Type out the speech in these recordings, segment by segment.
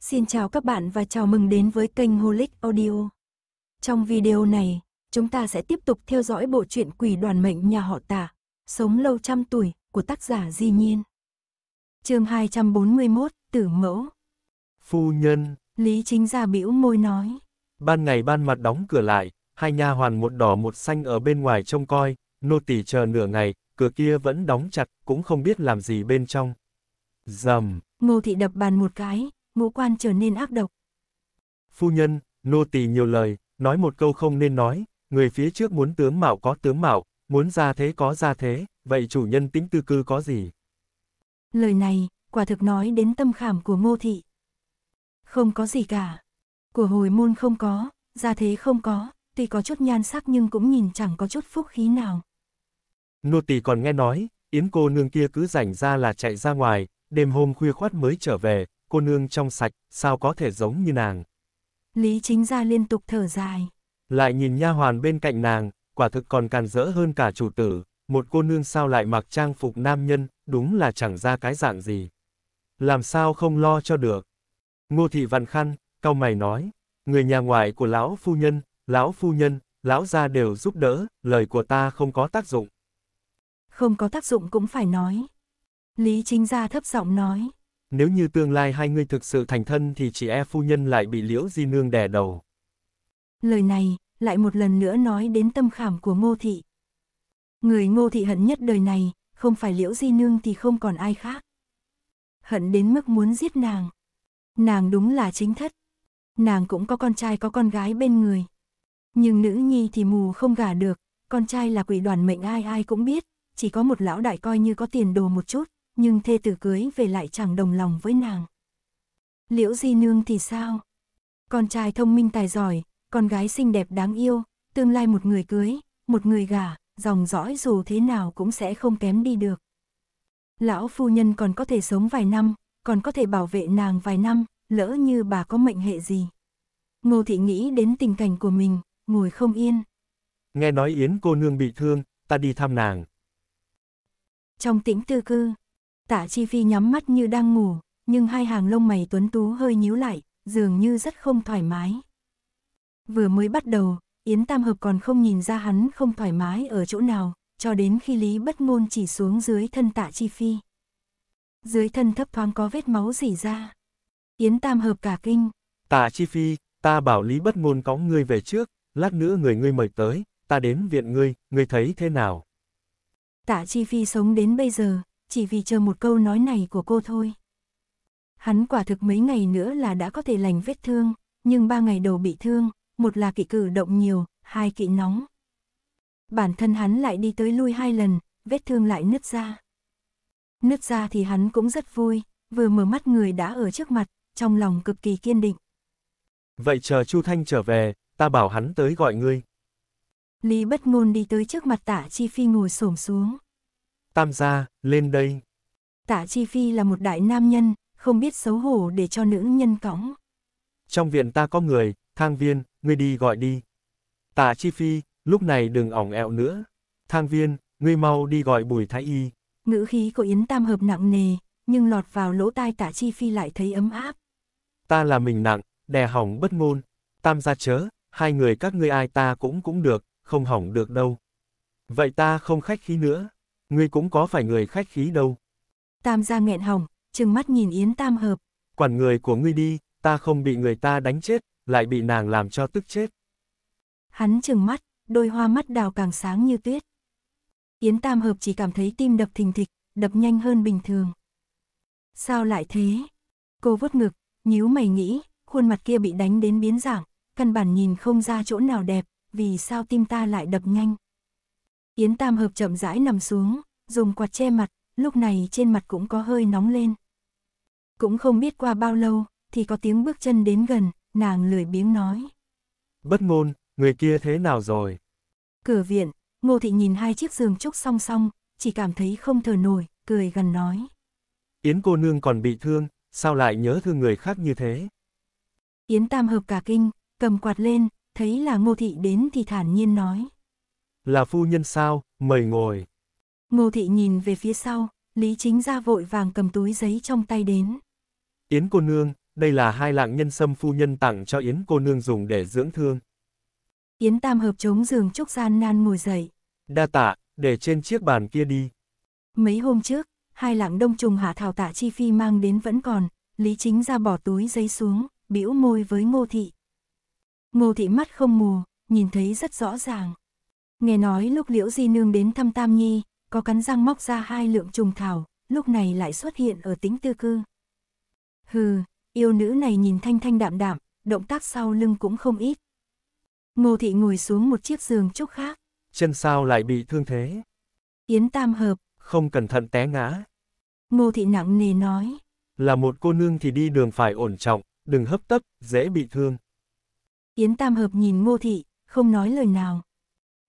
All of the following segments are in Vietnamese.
Xin chào các bạn và chào mừng đến với kênh Holic Audio. Trong video này, chúng ta sẽ tiếp tục theo dõi bộ truyện Quỷ đoàn mệnh nhà họ Tả, Sống lâu trăm tuổi của tác giả Di Nhiên. Chương 241, Tử mẫu. Phu nhân, Lý Chính gia bĩu môi nói. Ban ngày ban mặt đóng cửa lại, hai nha hoàn một đỏ một xanh ở bên ngoài trông coi, nô tỳ chờ nửa ngày, cửa kia vẫn đóng chặt, cũng không biết làm gì bên trong. Dầm. Ngô thị đập bàn một cái, ngũ quan trở nên ác độc. Phu nhân, nô tỳ nhiều lời, nói một câu không nên nói, người phía trước muốn tướng mạo có tướng mạo, muốn ra thế có ra thế, vậy chủ nhân tính tư cư có gì? Lời này, quả thực nói đến tâm khảm của ngô thị. Không có gì cả. Của hồi môn không có, ra thế không có, tuy có chút nhan sắc nhưng cũng nhìn chẳng có chút phúc khí nào. Nô tỳ còn nghe nói, Yến cô nương kia cứ rảnh ra là chạy ra ngoài, đêm hôm khuya khoát mới trở về, cô nương trong sạch, sao có thể giống như nàng. Lý chính gia liên tục thở dài. Lại nhìn nha hoàn bên cạnh nàng, quả thực còn càn rỡ hơn cả chủ tử, một cô nương sao lại mặc trang phục nam nhân, đúng là chẳng ra cái dạng gì. Làm sao không lo cho được. Ngô thị vặn khăn, cau mày nói, người nhà ngoại của lão phu nhân, lão phu nhân, lão gia đều giúp đỡ, lời của ta không có tác dụng. Không có tác dụng cũng phải nói. Lý chính gia thấp giọng nói nếu như tương lai hai người thực sự thành thân thì chị e phu nhân lại bị liễu di nương đè đầu. Lời này, lại một lần nữa nói đến tâm khảm của ngô thị. Người ngô thị hận nhất đời này, không phải liễu di nương thì không còn ai khác. Hận đến mức muốn giết nàng. Nàng đúng là chính thất. Nàng cũng có con trai có con gái bên người. Nhưng nữ nhi thì mù không gả được, con trai là quỷ đoàn mệnh ai ai cũng biết, chỉ có một lão đại coi như có tiền đồ một chút, nhưng thê tử cưới về lại chẳng đồng lòng với nàng. Liễu Di Nương thì sao? Con trai thông minh tài giỏi, con gái xinh đẹp đáng yêu, tương lai một người cưới, một người gả, dòng dõi dù thế nào cũng sẽ không kém đi được. Lão phu nhân còn có thể sống vài năm, còn có thể bảo vệ nàng vài năm, lỡ như bà có mệnh hệ gì. Ngô Thị nghĩ đến tình cảnh của mình, ngồi không yên. Nghe nói Yến cô nương bị thương, ta đi thăm nàng. Trong tĩnh tư cư, Tạ Chi Phi nhắm mắt như đang ngủ, nhưng hai hàng lông mày tuấn tú hơi nhíu lại, dường như rất không thoải mái. Vừa mới bắt đầu, Yến Tam Hợp còn không nhìn ra hắn không thoải mái ở chỗ nào, cho đến khi Lý Bất Ngôn chỉ xuống dưới thân Tạ Chi Phi. Dưới thân thấp thoáng có vết máu rỉ ra. Yến Tam Hợp cả kinh. Tạ Chi Phi, ta bảo Lý Bất Ngôn có ngươi về trước, lát nữa người ngươi mời tới, ta đến viện ngươi, ngươi thấy thế nào? Tạ Chi Phi sống đến bây giờ, chỉ vì chờ một câu nói này của cô thôi. Hắn quả thực mấy ngày nữa là đã có thể lành vết thương, nhưng ba ngày đầu bị thương, một là kỵ cử động nhiều, hai kỵ nóng. Bản thân hắn lại đi tới lui hai lần, vết thương lại nứt ra. Nứt ra thì hắn cũng rất vui, vừa mở mắt người đã ở trước mặt, trong lòng cực kỳ kiên định. Vậy chờ Chu Thanh trở về, ta bảo hắn tới gọi ngươi. Lý bất ngôn đi tới trước mặt tạ chi phi ngồi xổm xuống. Tam gia, lên đây. Tạ Chi Phi là một đại nam nhân, không biết xấu hổ để cho nữ nhân cõng. Trong viện ta có người, thang viên, ngươi đi gọi đi. Tạ Chi Phi, lúc này đừng ỏng ẹo nữa. Thang viên, ngươi mau đi gọi bùi thái y. Ngữ khí của Yến Tam hợp nặng nề, nhưng lọt vào lỗ tai Tạ Chi Phi lại thấy ấm áp. Ta là mình nặng, đè hỏng bất ngôn. Tam gia chớ, hai người các ngươi ai ta cũng cũng được, không hỏng được đâu. Vậy ta không khách khí nữa. Ngươi cũng có phải người khách khí đâu. Tam gia nghẹn hỏng, trừng mắt nhìn Yến Tam Hợp. Quản người của ngươi đi, ta không bị người ta đánh chết, lại bị nàng làm cho tức chết. Hắn trừng mắt, đôi hoa mắt đào càng sáng như tuyết. Yến Tam Hợp chỉ cảm thấy tim đập thình thịch, đập nhanh hơn bình thường. Sao lại thế? Cô vuốt ngực, nhíu mày nghĩ, khuôn mặt kia bị đánh đến biến dạng, căn bản nhìn không ra chỗ nào đẹp, vì sao tim ta lại đập nhanh. Yến Tam Hợp chậm rãi nằm xuống, dùng quạt che mặt, lúc này trên mặt cũng có hơi nóng lên. Cũng không biết qua bao lâu, thì có tiếng bước chân đến gần, nàng lười biếng nói. Bất ngôn, người kia thế nào rồi? Cửa viện, Ngô Thị nhìn hai chiếc giường trúc song song, chỉ cảm thấy không thở nổi, cười gần nói. Yến cô nương còn bị thương, sao lại nhớ thương người khác như thế? Yến Tam Hợp cả kinh, cầm quạt lên, thấy là Ngô Thị đến thì thản nhiên nói là phu nhân sao, mời ngồi. Ngô thị nhìn về phía sau, Lý Chính ra vội vàng cầm túi giấy trong tay đến. Yến cô nương, đây là hai lạng nhân sâm phu nhân tặng cho Yến cô nương dùng để dưỡng thương. Yến Tam hợp chống giường trúc gian nan ngồi dậy. Đa tạ, để trên chiếc bàn kia đi. Mấy hôm trước, hai lạng đông trùng hạ thảo tạ chi phi mang đến vẫn còn, Lý Chính ra bỏ túi giấy xuống, bĩu môi với Ngô Thị. Ngô Thị mắt không mù, nhìn thấy rất rõ ràng. Nghe nói lúc Liễu Di Nương đến thăm Tam Nhi, có cắn răng móc ra hai lượng trùng thảo, lúc này lại xuất hiện ở tính tư cư. Hừ, yêu nữ này nhìn thanh thanh đạm đạm, động tác sau lưng cũng không ít. Ngô thị ngồi xuống một chiếc giường trúc khác. Chân sao lại bị thương thế? Yến Tam Hợp. Không cẩn thận té ngã. Ngô thị nặng nề nói. Là một cô nương thì đi đường phải ổn trọng, đừng hấp tấp, dễ bị thương. Yến Tam Hợp nhìn Ngô thị, không nói lời nào.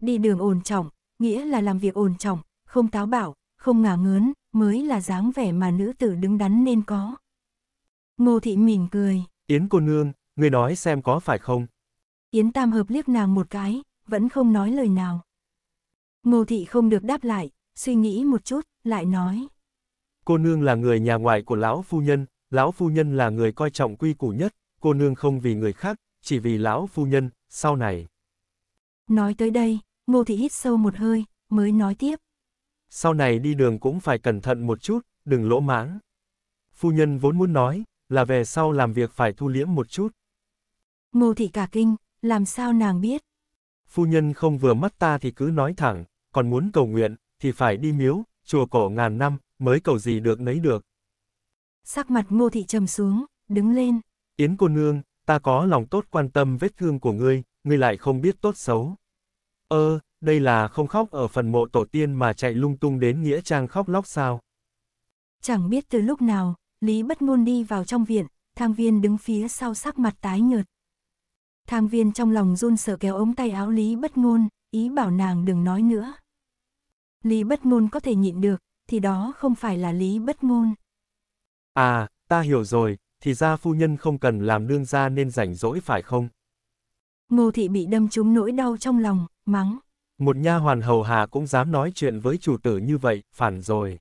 Đi đường ổn trọng, nghĩa là làm việc ổn trọng, không táo bạo, không ngả ngớn, mới là dáng vẻ mà nữ tử đứng đắn nên có. Ngô thị mỉm cười. Yến cô nương, người nói xem có phải không? Yến Tam Hợp liếc nàng một cái, vẫn không nói lời nào. Ngô thị không được đáp lại, suy nghĩ một chút, lại nói. Cô nương là người nhà ngoại của lão phu nhân, lão phu nhân là người coi trọng quy củ nhất, cô nương không vì người khác, chỉ vì lão phu nhân, sau này. Nói tới đây, Ngô Thị hít sâu một hơi, mới nói tiếp. Sau này đi đường cũng phải cẩn thận một chút, đừng lỗ mãng. Phu nhân vốn muốn nói, là về sau làm việc phải thu liễm một chút. Ngô Thị cả kinh, làm sao nàng biết? Phu nhân không vừa mắt ta thì cứ nói thẳng, còn muốn cầu nguyện, thì phải đi miếu, chùa cổ ngàn năm, mới cầu gì được nấy được. Sắc mặt ngô thị trầm xuống, đứng lên. Yến cô nương, ta có lòng tốt quan tâm vết thương của ngươi, ngươi lại không biết tốt xấu. Ơ, ờ, đây là không khóc ở phần mộ tổ tiên mà chạy lung tung đến Nghĩa Trang khóc lóc sao? Chẳng biết từ lúc nào, Lý bất ngôn đi vào trong viện, thang viên đứng phía sau sắc mặt tái nhợt. Thang viên trong lòng run sợ kéo ống tay áo Lý bất ngôn, ý bảo nàng đừng nói nữa. Lý bất ngôn có thể nhịn được, thì đó không phải là Lý bất ngôn. À, ta hiểu rồi, thì ra phu nhân không cần làm đương gia nên rảnh rỗi phải không? Ngô thị bị đâm trúng nỗi đau trong lòng, mắng. Một nha hoàn hầu hà cũng dám nói chuyện với chủ tử như vậy, phản rồi.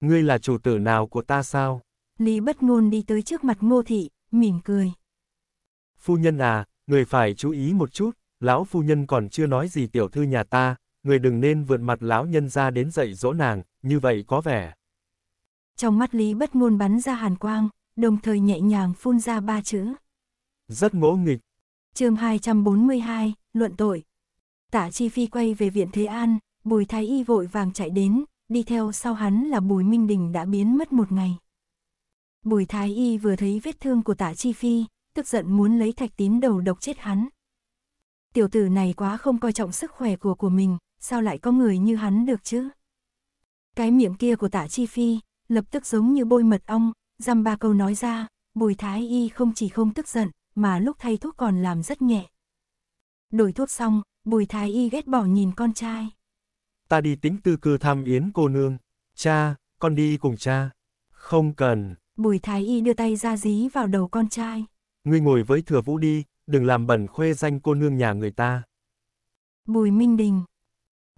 Ngươi là chủ tử nào của ta sao? Lý bất ngôn đi tới trước mặt ngô thị, mỉm cười. Phu nhân à, người phải chú ý một chút, lão phu nhân còn chưa nói gì tiểu thư nhà ta, người đừng nên vượt mặt lão nhân ra đến dạy dỗ nàng, như vậy có vẻ. Trong mắt Lý bất ngôn bắn ra hàn quang, đồng thời nhẹ nhàng phun ra ba chữ. Rất ngỗ nghịch chương 242, luận tội. Tả Chi Phi quay về viện Thế An, Bùi Thái Y vội vàng chạy đến, đi theo sau hắn là Bùi Minh Đình đã biến mất một ngày. Bùi Thái Y vừa thấy vết thương của Tả Chi Phi, tức giận muốn lấy thạch tín đầu độc chết hắn. Tiểu tử này quá không coi trọng sức khỏe của của mình, sao lại có người như hắn được chứ? Cái miệng kia của Tả Chi Phi, lập tức giống như bôi mật ong, dăm ba câu nói ra, Bùi Thái Y không chỉ không tức giận, mà lúc thay thuốc còn làm rất nhẹ. Đổi thuốc xong, bùi thái y ghét bỏ nhìn con trai. Ta đi tính tư cư thăm yến cô nương. Cha, con đi cùng cha. Không cần. Bùi thái y đưa tay ra dí vào đầu con trai. Ngươi ngồi với thừa vũ đi, đừng làm bẩn khuê danh cô nương nhà người ta. Bùi Minh Đình.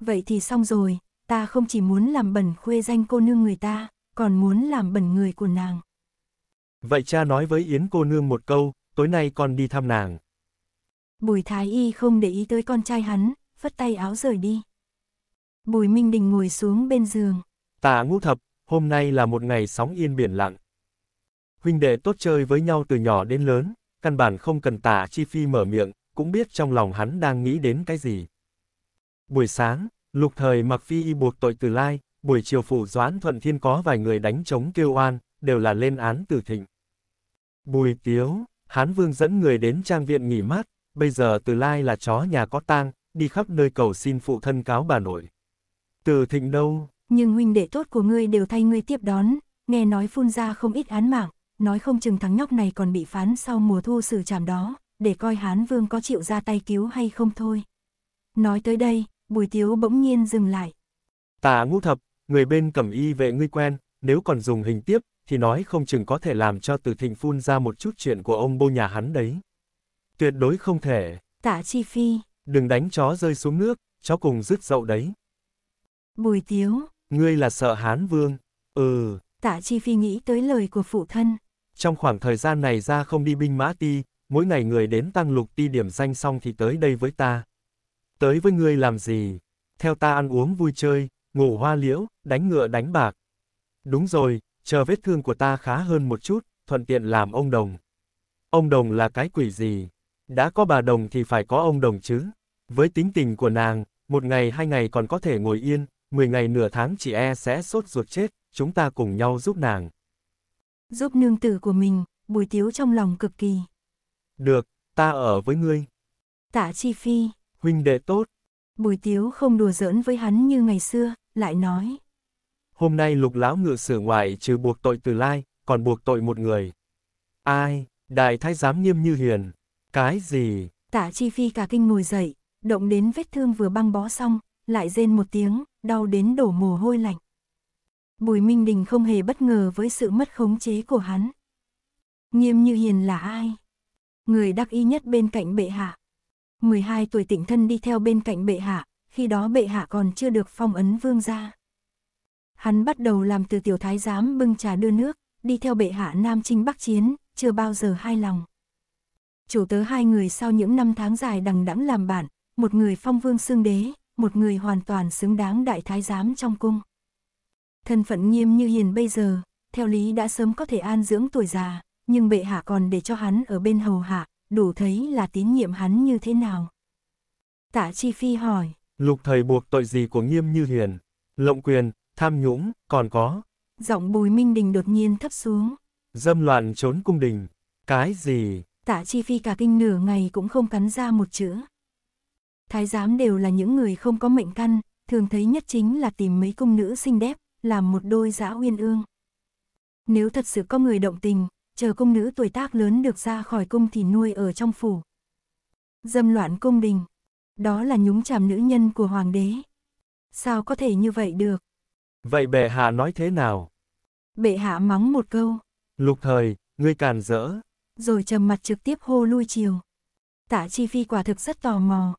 Vậy thì xong rồi, ta không chỉ muốn làm bẩn khuê danh cô nương người ta, còn muốn làm bẩn người của nàng. Vậy cha nói với Yến cô nương một câu, tối nay con đi thăm nàng. Bùi Thái Y không để ý tới con trai hắn, phất tay áo rời đi. Bùi Minh Đình ngồi xuống bên giường. Tạ ngũ thập, hôm nay là một ngày sóng yên biển lặng. Huynh đệ tốt chơi với nhau từ nhỏ đến lớn, căn bản không cần tả chi phi mở miệng, cũng biết trong lòng hắn đang nghĩ đến cái gì. Buổi sáng, lục thời mặc phi y buộc tội từ lai, buổi chiều phủ doãn thuận thiên có vài người đánh chống kêu oan, đều là lên án Từ thịnh. Bùi tiếu, Hán Vương dẫn người đến trang viện nghỉ mát, bây giờ Từ Lai là chó nhà có tang, đi khắp nơi cầu xin phụ thân cáo bà nội. Từ Thịnh đâu? Nhưng huynh đệ tốt của ngươi đều thay ngươi tiếp đón, nghe nói phun ra không ít án mạng, nói không chừng thằng nhóc này còn bị phán sau mùa thu xử trảm đó, để coi Hán Vương có chịu ra tay cứu hay không thôi. Nói tới đây, Bùi Tiếu bỗng nhiên dừng lại. Tả ngũ thập, người bên cẩm y vệ ngươi quen, nếu còn dùng hình tiếp, thì nói không chừng có thể làm cho Từ Thịnh phun ra một chút chuyện của ông bô nhà hắn đấy. Tuyệt đối không thể. Tạ Chi Phi. Đừng đánh chó rơi xuống nước, chó cùng rứt dậu đấy. Bùi Tiếu. Ngươi là sợ Hán Vương. Ừ. Tạ Chi Phi nghĩ tới lời của phụ thân. Trong khoảng thời gian này ra không đi binh mã ti, mỗi ngày người đến tăng lục ti điểm danh xong thì tới đây với ta. Tới với ngươi làm gì? Theo ta ăn uống vui chơi, ngủ hoa liễu, đánh ngựa đánh bạc. Đúng rồi, chờ vết thương của ta khá hơn một chút, thuận tiện làm ông đồng. Ông đồng là cái quỷ gì? Đã có bà đồng thì phải có ông đồng chứ. Với tính tình của nàng, một ngày hai ngày còn có thể ngồi yên, 10 ngày nửa tháng chị e sẽ sốt ruột chết, chúng ta cùng nhau giúp nàng. Giúp nương tử của mình, bùi tiếu trong lòng cực kỳ. Được, ta ở với ngươi. Tạ chi phi. Huynh đệ tốt. Bùi tiếu không đùa giỡn với hắn như ngày xưa, lại nói hôm nay lục lão ngự sử ngoại trừ buộc tội từ lai, còn buộc tội một người. Ai, đại thái giám nghiêm như hiền, cái gì? Tạ chi phi cả kinh ngồi dậy, động đến vết thương vừa băng bó xong, lại rên một tiếng, đau đến đổ mồ hôi lạnh. Bùi Minh Đình không hề bất ngờ với sự mất khống chế của hắn. Nghiêm như hiền là ai? Người đắc ý nhất bên cạnh bệ hạ. 12 tuổi tỉnh thân đi theo bên cạnh bệ hạ, khi đó bệ hạ còn chưa được phong ấn vương gia hắn bắt đầu làm từ tiểu thái giám bưng trà đưa nước, đi theo bệ hạ Nam Trinh Bắc Chiến, chưa bao giờ hai lòng. Chủ tớ hai người sau những năm tháng dài đằng đẵng làm bạn, một người phong vương xương đế, một người hoàn toàn xứng đáng đại thái giám trong cung. Thân phận nghiêm như hiền bây giờ, theo lý đã sớm có thể an dưỡng tuổi già, nhưng bệ hạ còn để cho hắn ở bên hầu hạ, đủ thấy là tín nhiệm hắn như thế nào. Tạ Chi Phi hỏi. Lục thầy buộc tội gì của nghiêm như hiền? Lộng quyền, tham nhũng, còn có. Giọng bùi minh đình đột nhiên thấp xuống. Dâm loạn trốn cung đình. Cái gì? Tạ chi phi cả kinh nửa ngày cũng không cắn ra một chữ. Thái giám đều là những người không có mệnh căn, thường thấy nhất chính là tìm mấy cung nữ xinh đẹp, làm một đôi dã uyên ương. Nếu thật sự có người động tình, chờ cung nữ tuổi tác lớn được ra khỏi cung thì nuôi ở trong phủ. Dâm loạn cung đình, đó là nhúng chàm nữ nhân của hoàng đế. Sao có thể như vậy được? Vậy bệ hạ nói thế nào? Bệ hạ mắng một câu. Lục thời, ngươi càn rỡ. Rồi trầm mặt trực tiếp hô lui chiều. Tạ Chi Phi quả thực rất tò mò.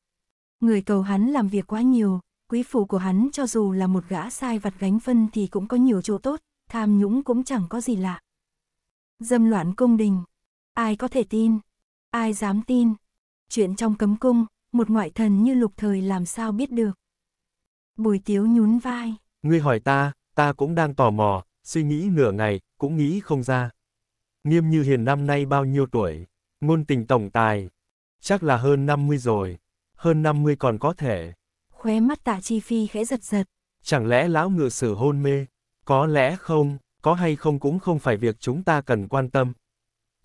Người cầu hắn làm việc quá nhiều, quý phụ của hắn cho dù là một gã sai vặt gánh phân thì cũng có nhiều chỗ tốt, tham nhũng cũng chẳng có gì lạ. Dâm loạn cung đình. Ai có thể tin? Ai dám tin? Chuyện trong cấm cung, một ngoại thần như lục thời làm sao biết được. Bùi tiếu nhún vai. Ngươi hỏi ta, ta cũng đang tò mò, suy nghĩ nửa ngày, cũng nghĩ không ra. Nghiêm như hiền năm nay bao nhiêu tuổi? Ngôn tình tổng tài. Chắc là hơn 50 rồi. Hơn 50 còn có thể. Khóe mắt tạ chi phi khẽ giật giật. Chẳng lẽ lão ngựa sử hôn mê? Có lẽ không, có hay không cũng không phải việc chúng ta cần quan tâm.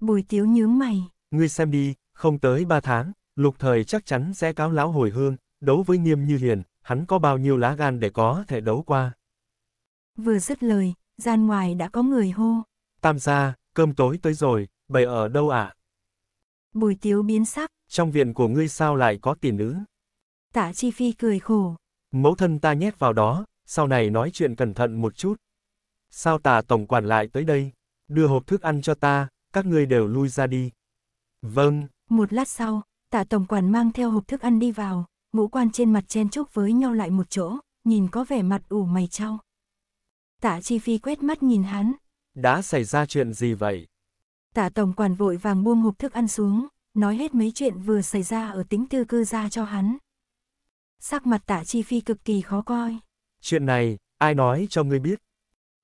Bùi tiếu nhướng mày. Ngươi xem đi, không tới 3 tháng, lục thời chắc chắn sẽ cáo lão hồi hương, đấu với nghiêm như hiền, hắn có bao nhiêu lá gan để có thể đấu qua. Vừa dứt lời, gian ngoài đã có người hô. Tam gia, cơm tối tới rồi, bày ở đâu ạ? À? Bùi tiếu biến sắc. Trong viện của ngươi sao lại có tỷ nữ? Tạ Chi Phi cười khổ. Mẫu thân ta nhét vào đó, sau này nói chuyện cẩn thận một chút. Sao tà tổng quản lại tới đây? Đưa hộp thức ăn cho ta, các ngươi đều lui ra đi. Vâng. Một lát sau, tạ tổng quản mang theo hộp thức ăn đi vào ngũ quan trên mặt chen chúc với nhau lại một chỗ, nhìn có vẻ mặt ủ mày trao. Tạ Chi Phi quét mắt nhìn hắn. Đã xảy ra chuyện gì vậy? Tạ Tổng Quản vội vàng buông hộp thức ăn xuống, nói hết mấy chuyện vừa xảy ra ở tính tư cư ra cho hắn. Sắc mặt Tạ Chi Phi cực kỳ khó coi. Chuyện này, ai nói cho ngươi biết?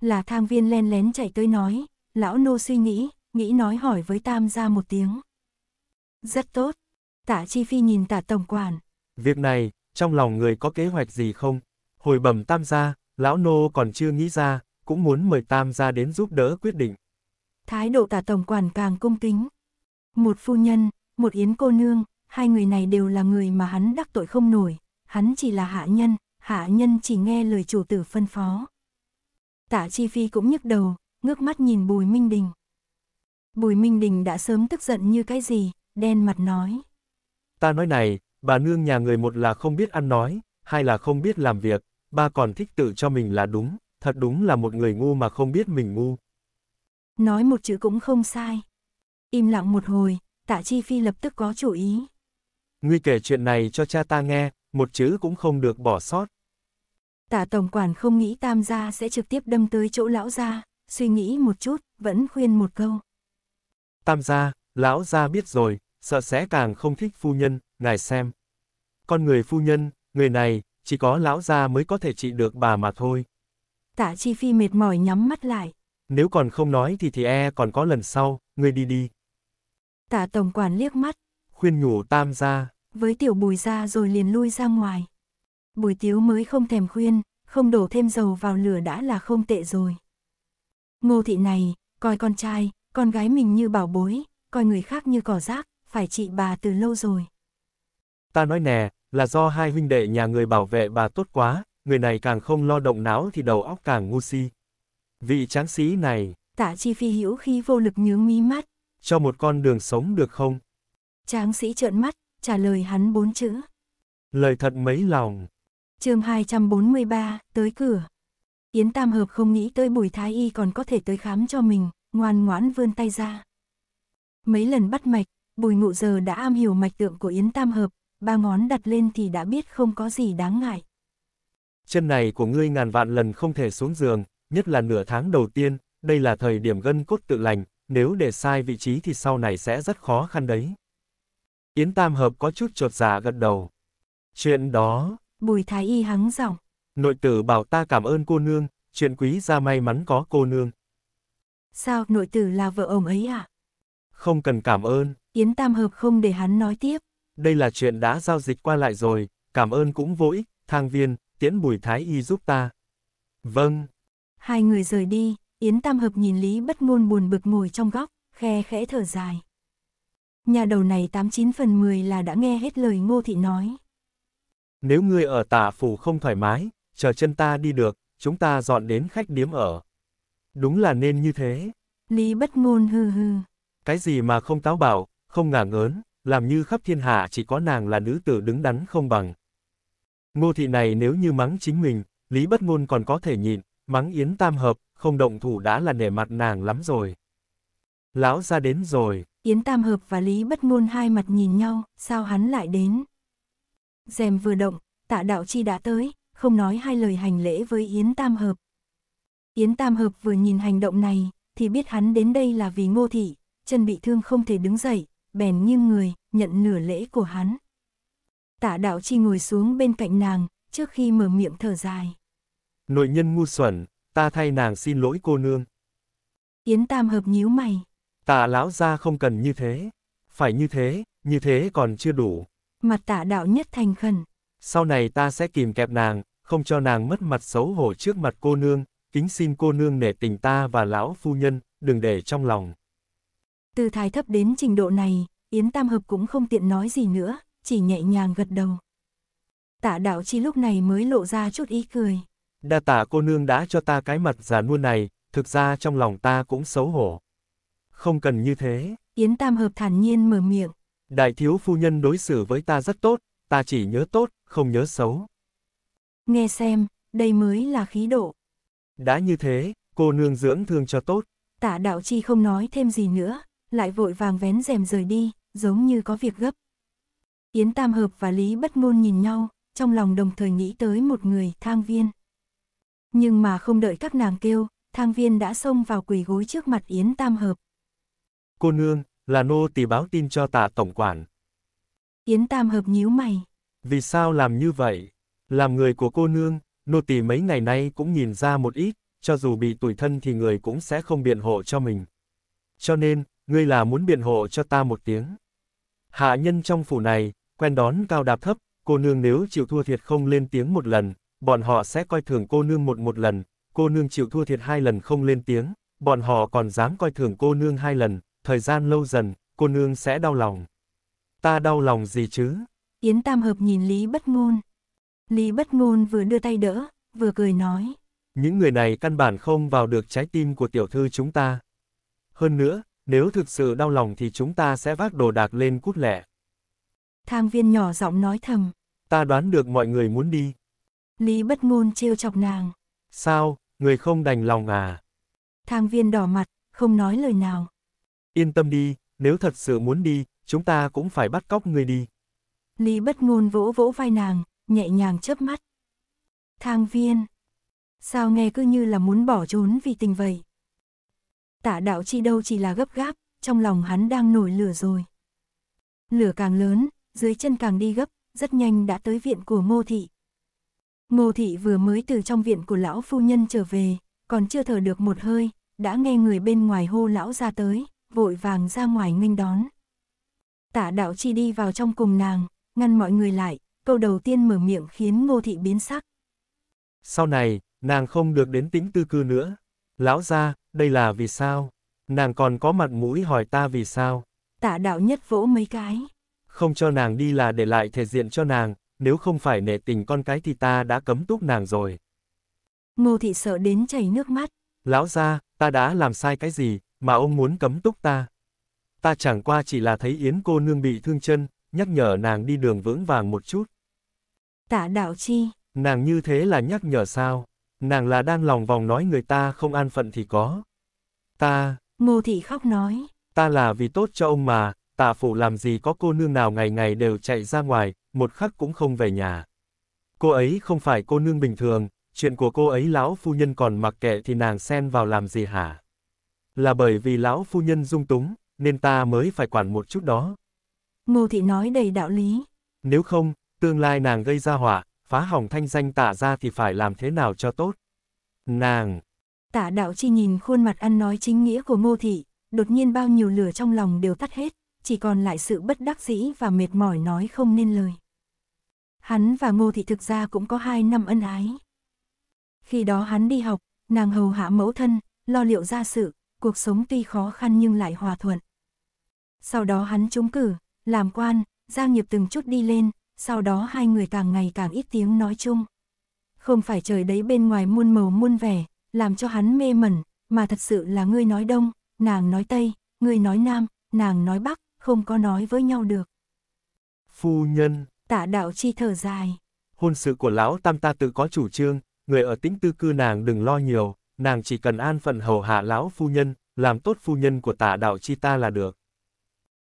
Là thang viên len lén chạy tới nói, lão nô suy nghĩ, nghĩ nói hỏi với Tam ra một tiếng. Rất tốt. Tạ Chi Phi nhìn Tạ Tổng Quản, Việc này, trong lòng người có kế hoạch gì không? Hồi bẩm tam gia, lão nô còn chưa nghĩ ra, cũng muốn mời tam gia đến giúp đỡ quyết định. Thái độ tả tổng quản càng cung kính. Một phu nhân, một yến cô nương, hai người này đều là người mà hắn đắc tội không nổi, hắn chỉ là hạ nhân, hạ nhân chỉ nghe lời chủ tử phân phó. Tả Chi Phi cũng nhức đầu, ngước mắt nhìn Bùi Minh Đình. Bùi Minh Đình đã sớm tức giận như cái gì, đen mặt nói. Ta nói này, bà nương nhà người một là không biết ăn nói, hai là không biết làm việc, ba còn thích tự cho mình là đúng, thật đúng là một người ngu mà không biết mình ngu. Nói một chữ cũng không sai. Im lặng một hồi, tạ chi phi lập tức có chủ ý. Ngươi kể chuyện này cho cha ta nghe, một chữ cũng không được bỏ sót. Tạ tổng quản không nghĩ tam gia sẽ trực tiếp đâm tới chỗ lão gia, suy nghĩ một chút, vẫn khuyên một câu. Tam gia, lão gia biết rồi, sợ sẽ càng không thích phu nhân, ngài xem. Con người phu nhân, người này, chỉ có lão gia mới có thể trị được bà mà thôi. Tạ Chi Phi mệt mỏi nhắm mắt lại. Nếu còn không nói thì thì e còn có lần sau, ngươi đi đi. Tạ Tổng Quản liếc mắt. Khuyên nhủ tam gia. Với tiểu bùi gia rồi liền lui ra ngoài. Bùi tiếu mới không thèm khuyên, không đổ thêm dầu vào lửa đã là không tệ rồi. Ngô thị này, coi con trai, con gái mình như bảo bối, coi người khác như cỏ rác, phải trị bà từ lâu rồi. Ta nói nè, là do hai huynh đệ nhà người bảo vệ bà tốt quá, người này càng không lo động não thì đầu óc càng ngu si. Vị tráng sĩ này. Tạ chi phi hiểu khi vô lực nhướng mí mắt. Cho một con đường sống được không? Tráng sĩ trợn mắt, trả lời hắn bốn chữ. Lời thật mấy lòng. chương 243, tới cửa. Yến Tam Hợp không nghĩ tới Bùi Thái Y còn có thể tới khám cho mình, ngoan ngoãn vươn tay ra. Mấy lần bắt mạch, Bùi Ngụ giờ đã am hiểu mạch tượng của Yến Tam Hợp, ba ngón đặt lên thì đã biết không có gì đáng ngại. Chân này của ngươi ngàn vạn lần không thể xuống giường, nhất là nửa tháng đầu tiên, đây là thời điểm gân cốt tự lành, nếu để sai vị trí thì sau này sẽ rất khó khăn đấy. Yến Tam Hợp có chút trột giả dạ gật đầu. Chuyện đó... Bùi Thái Y hắng giọng. Nội tử bảo ta cảm ơn cô nương, chuyện quý gia may mắn có cô nương. Sao, nội tử là vợ ông ấy à? Không cần cảm ơn. Yến Tam Hợp không để hắn nói tiếp đây là chuyện đã giao dịch qua lại rồi, cảm ơn cũng vô ích, thang viên, tiễn bùi thái y giúp ta. Vâng. Hai người rời đi, Yến Tam Hợp nhìn Lý bất ngôn buồn bực ngồi trong góc, khe khẽ thở dài. Nhà đầu này 89 phần 10 là đã nghe hết lời Ngô Thị nói. Nếu ngươi ở tả phủ không thoải mái, chờ chân ta đi được, chúng ta dọn đến khách điếm ở. Đúng là nên như thế. Lý bất ngôn hư hư. Cái gì mà không táo bảo, không ngả ngớn, làm như khắp thiên hạ chỉ có nàng là nữ tử đứng đắn không bằng. Ngô thị này nếu như mắng chính mình, Lý Bất Ngôn còn có thể nhịn, mắng Yến Tam Hợp, không động thủ đã là nể mặt nàng lắm rồi. Lão ra đến rồi. Yến Tam Hợp và Lý Bất Ngôn hai mặt nhìn nhau, sao hắn lại đến? Dèm vừa động, tạ đạo chi đã tới, không nói hai lời hành lễ với Yến Tam Hợp. Yến Tam Hợp vừa nhìn hành động này, thì biết hắn đến đây là vì ngô thị, chân bị thương không thể đứng dậy, bèn nghiêng người, nhận nửa lễ của hắn. Tạ đạo chi ngồi xuống bên cạnh nàng, trước khi mở miệng thở dài. Nội nhân ngu xuẩn, ta thay nàng xin lỗi cô nương. Yến Tam hợp nhíu mày. Tạ lão ra không cần như thế. Phải như thế, như thế còn chưa đủ. Mặt tạ đạo nhất thành khẩn. Sau này ta sẽ kìm kẹp nàng, không cho nàng mất mặt xấu hổ trước mặt cô nương, kính xin cô nương nể tình ta và lão phu nhân, đừng để trong lòng. Tư thái thấp đến trình độ này, Yến Tam Hợp cũng không tiện nói gì nữa, chỉ nhẹ nhàng gật đầu. Tạ đạo chi lúc này mới lộ ra chút ý cười. Đa tạ cô nương đã cho ta cái mặt già nua này, thực ra trong lòng ta cũng xấu hổ. Không cần như thế. Yến Tam Hợp thản nhiên mở miệng. Đại thiếu phu nhân đối xử với ta rất tốt, ta chỉ nhớ tốt, không nhớ xấu. Nghe xem, đây mới là khí độ. Đã như thế, cô nương dưỡng thương cho tốt. Tạ đạo chi không nói thêm gì nữa, lại vội vàng vén rèm rời đi, giống như có việc gấp. Yến Tam Hợp và Lý Bất Ngôn nhìn nhau, trong lòng đồng thời nghĩ tới một người, thang viên. Nhưng mà không đợi các nàng kêu, thang viên đã xông vào quỳ gối trước mặt Yến Tam Hợp. Cô nương, là nô tỳ báo tin cho tạ tổng quản. Yến Tam Hợp nhíu mày. Vì sao làm như vậy? Làm người của cô nương, nô tỳ mấy ngày nay cũng nhìn ra một ít, cho dù bị tủi thân thì người cũng sẽ không biện hộ cho mình. Cho nên, ngươi là muốn biện hộ cho ta một tiếng. Hạ nhân trong phủ này, quen đón cao đạp thấp, cô nương nếu chịu thua thiệt không lên tiếng một lần, bọn họ sẽ coi thường cô nương một một lần, cô nương chịu thua thiệt hai lần không lên tiếng, bọn họ còn dám coi thường cô nương hai lần, thời gian lâu dần, cô nương sẽ đau lòng. Ta đau lòng gì chứ? Yến Tam Hợp nhìn Lý Bất Ngôn. Lý Bất Ngôn vừa đưa tay đỡ, vừa cười nói. Những người này căn bản không vào được trái tim của tiểu thư chúng ta. Hơn nữa, nếu thực sự đau lòng thì chúng ta sẽ vác đồ đạc lên cút lẹ. Thang viên nhỏ giọng nói thầm. Ta đoán được mọi người muốn đi. Lý bất ngôn trêu chọc nàng. Sao, người không đành lòng à? Thang viên đỏ mặt, không nói lời nào. Yên tâm đi, nếu thật sự muốn đi, chúng ta cũng phải bắt cóc người đi. Lý bất ngôn vỗ vỗ vai nàng, nhẹ nhàng chớp mắt. Thang viên. Sao nghe cứ như là muốn bỏ trốn vì tình vậy? tả đạo chi đâu chỉ là gấp gáp, trong lòng hắn đang nổi lửa rồi. Lửa càng lớn, dưới chân càng đi gấp, rất nhanh đã tới viện của Ngô Thị. Ngô Thị vừa mới từ trong viện của lão phu nhân trở về, còn chưa thở được một hơi, đã nghe người bên ngoài hô lão ra tới, vội vàng ra ngoài nghênh đón. Tả đạo chi đi vào trong cùng nàng, ngăn mọi người lại, câu đầu tiên mở miệng khiến Ngô Thị biến sắc. Sau này, nàng không được đến tĩnh tư cư nữa. Lão ra, đây là vì sao? Nàng còn có mặt mũi hỏi ta vì sao? Tạ đạo nhất vỗ mấy cái. Không cho nàng đi là để lại thể diện cho nàng, nếu không phải nể tình con cái thì ta đã cấm túc nàng rồi. Ngô thị sợ đến chảy nước mắt. Lão ra, ta đã làm sai cái gì, mà ông muốn cấm túc ta. Ta chẳng qua chỉ là thấy Yến cô nương bị thương chân, nhắc nhở nàng đi đường vững vàng một chút. Tạ đạo chi. Nàng như thế là nhắc nhở sao? nàng là đang lòng vòng nói người ta không an phận thì có. Ta... Ngô thị khóc nói. Ta là vì tốt cho ông mà, tạ phụ làm gì có cô nương nào ngày ngày đều chạy ra ngoài, một khắc cũng không về nhà. Cô ấy không phải cô nương bình thường, chuyện của cô ấy lão phu nhân còn mặc kệ thì nàng xen vào làm gì hả? Là bởi vì lão phu nhân dung túng, nên ta mới phải quản một chút đó. Ngô thị nói đầy đạo lý. Nếu không, tương lai nàng gây ra họa, phá hỏng thanh danh tạ ra thì phải làm thế nào cho tốt. Nàng! Tạ đạo chi nhìn khuôn mặt ăn nói chính nghĩa của ngô thị, đột nhiên bao nhiêu lửa trong lòng đều tắt hết, chỉ còn lại sự bất đắc dĩ và mệt mỏi nói không nên lời. Hắn và ngô thị thực ra cũng có hai năm ân ái. Khi đó hắn đi học, nàng hầu hạ mẫu thân, lo liệu gia sự, cuộc sống tuy khó khăn nhưng lại hòa thuận. Sau đó hắn trúng cử, làm quan, gia nghiệp từng chút đi lên, sau đó hai người càng ngày càng ít tiếng nói chung. Không phải trời đấy bên ngoài muôn màu muôn vẻ, làm cho hắn mê mẩn, mà thật sự là ngươi nói đông, nàng nói tây, ngươi nói nam, nàng nói bắc, không có nói với nhau được. Phu nhân. Tạ đạo chi thở dài. Hôn sự của lão tam ta tự có chủ trương, người ở tĩnh tư cư nàng đừng lo nhiều, nàng chỉ cần an phận hầu hạ lão phu nhân, làm tốt phu nhân của tạ đạo chi ta là được.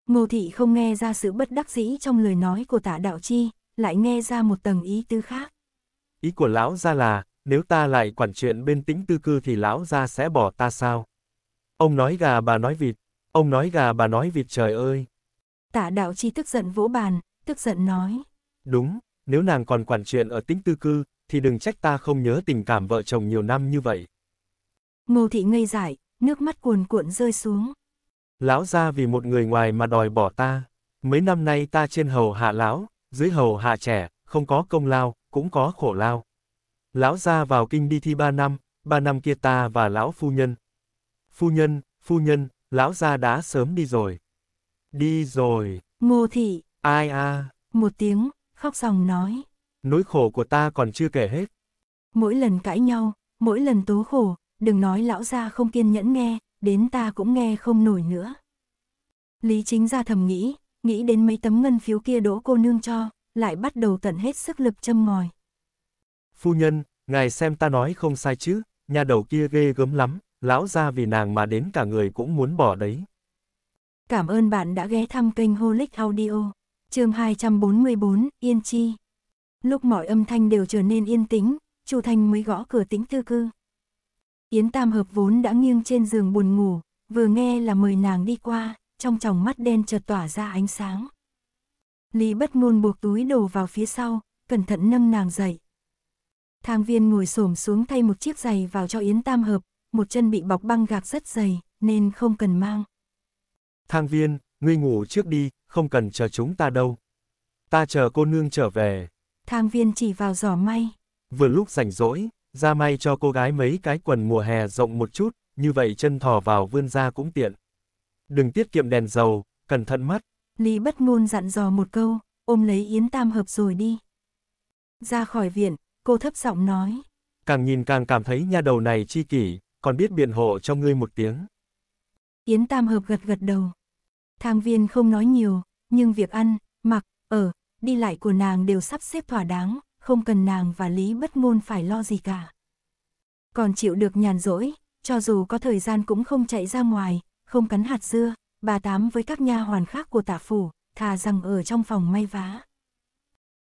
Ngô thị không nghe ra sự bất đắc dĩ trong lời nói của tả đạo chi, lại nghe ra một tầng ý tứ khác. Ý của lão ra là, nếu ta lại quản chuyện bên tính tư cư thì lão ra sẽ bỏ ta sao? Ông nói gà bà nói vịt, ông nói gà bà nói vịt trời ơi. Tả đạo chi tức giận vỗ bàn, tức giận nói. Đúng, nếu nàng còn quản chuyện ở tính tư cư, thì đừng trách ta không nhớ tình cảm vợ chồng nhiều năm như vậy. Ngô thị ngây dại, nước mắt cuồn cuộn rơi xuống. Lão ra vì một người ngoài mà đòi bỏ ta. Mấy năm nay ta trên hầu hạ lão, dưới hầu hạ trẻ, không có công lao, cũng có khổ lao. Lão ra vào kinh đi thi ba năm, ba năm kia ta và lão phu nhân. Phu nhân, phu nhân, lão ra đã sớm đi rồi. Đi rồi. Ngô thị. Ai a? Một tiếng, khóc ròng nói. Nỗi khổ của ta còn chưa kể hết. Mỗi lần cãi nhau, mỗi lần tố khổ, đừng nói lão ra không kiên nhẫn nghe, đến ta cũng nghe không nổi nữa. Lý chính ra thầm nghĩ, nghĩ đến mấy tấm ngân phiếu kia đỗ cô nương cho, lại bắt đầu tận hết sức lực châm ngòi. Phu nhân, ngài xem ta nói không sai chứ, nhà đầu kia ghê gớm lắm, lão ra vì nàng mà đến cả người cũng muốn bỏ đấy. Cảm ơn bạn đã ghé thăm kênh Holic Audio, chương 244, Yên Chi. Lúc mọi âm thanh đều trở nên yên tĩnh, Chu Thanh mới gõ cửa tĩnh tư cư. Yến Tam Hợp vốn đã nghiêng trên giường buồn ngủ, vừa nghe là mời nàng đi qua, trong tròng mắt đen chợt tỏa ra ánh sáng. Lý bất ngôn buộc túi đồ vào phía sau, cẩn thận nâng nàng dậy. Thang viên ngồi xổm xuống thay một chiếc giày vào cho Yến Tam Hợp, một chân bị bọc băng gạc rất dày, nên không cần mang. Thang viên, ngươi ngủ trước đi, không cần chờ chúng ta đâu. Ta chờ cô nương trở về. Thang viên chỉ vào giỏ may. Vừa lúc rảnh rỗi, ra may cho cô gái mấy cái quần mùa hè rộng một chút, như vậy chân thò vào vươn ra cũng tiện. Đừng tiết kiệm đèn dầu, cẩn thận mắt. Lý bất ngôn dặn dò một câu, ôm lấy Yến Tam Hợp rồi đi. Ra khỏi viện, cô thấp giọng nói. Càng nhìn càng cảm thấy nha đầu này chi kỷ, còn biết biện hộ cho ngươi một tiếng. Yến Tam Hợp gật gật đầu. Thang viên không nói nhiều, nhưng việc ăn, mặc, ở, đi lại của nàng đều sắp xếp thỏa đáng, không cần nàng và Lý Bất Ngôn phải lo gì cả. Còn chịu được nhàn rỗi, cho dù có thời gian cũng không chạy ra ngoài, không cắn hạt dưa, bà tám với các nha hoàn khác của tả phủ, thà rằng ở trong phòng may vá.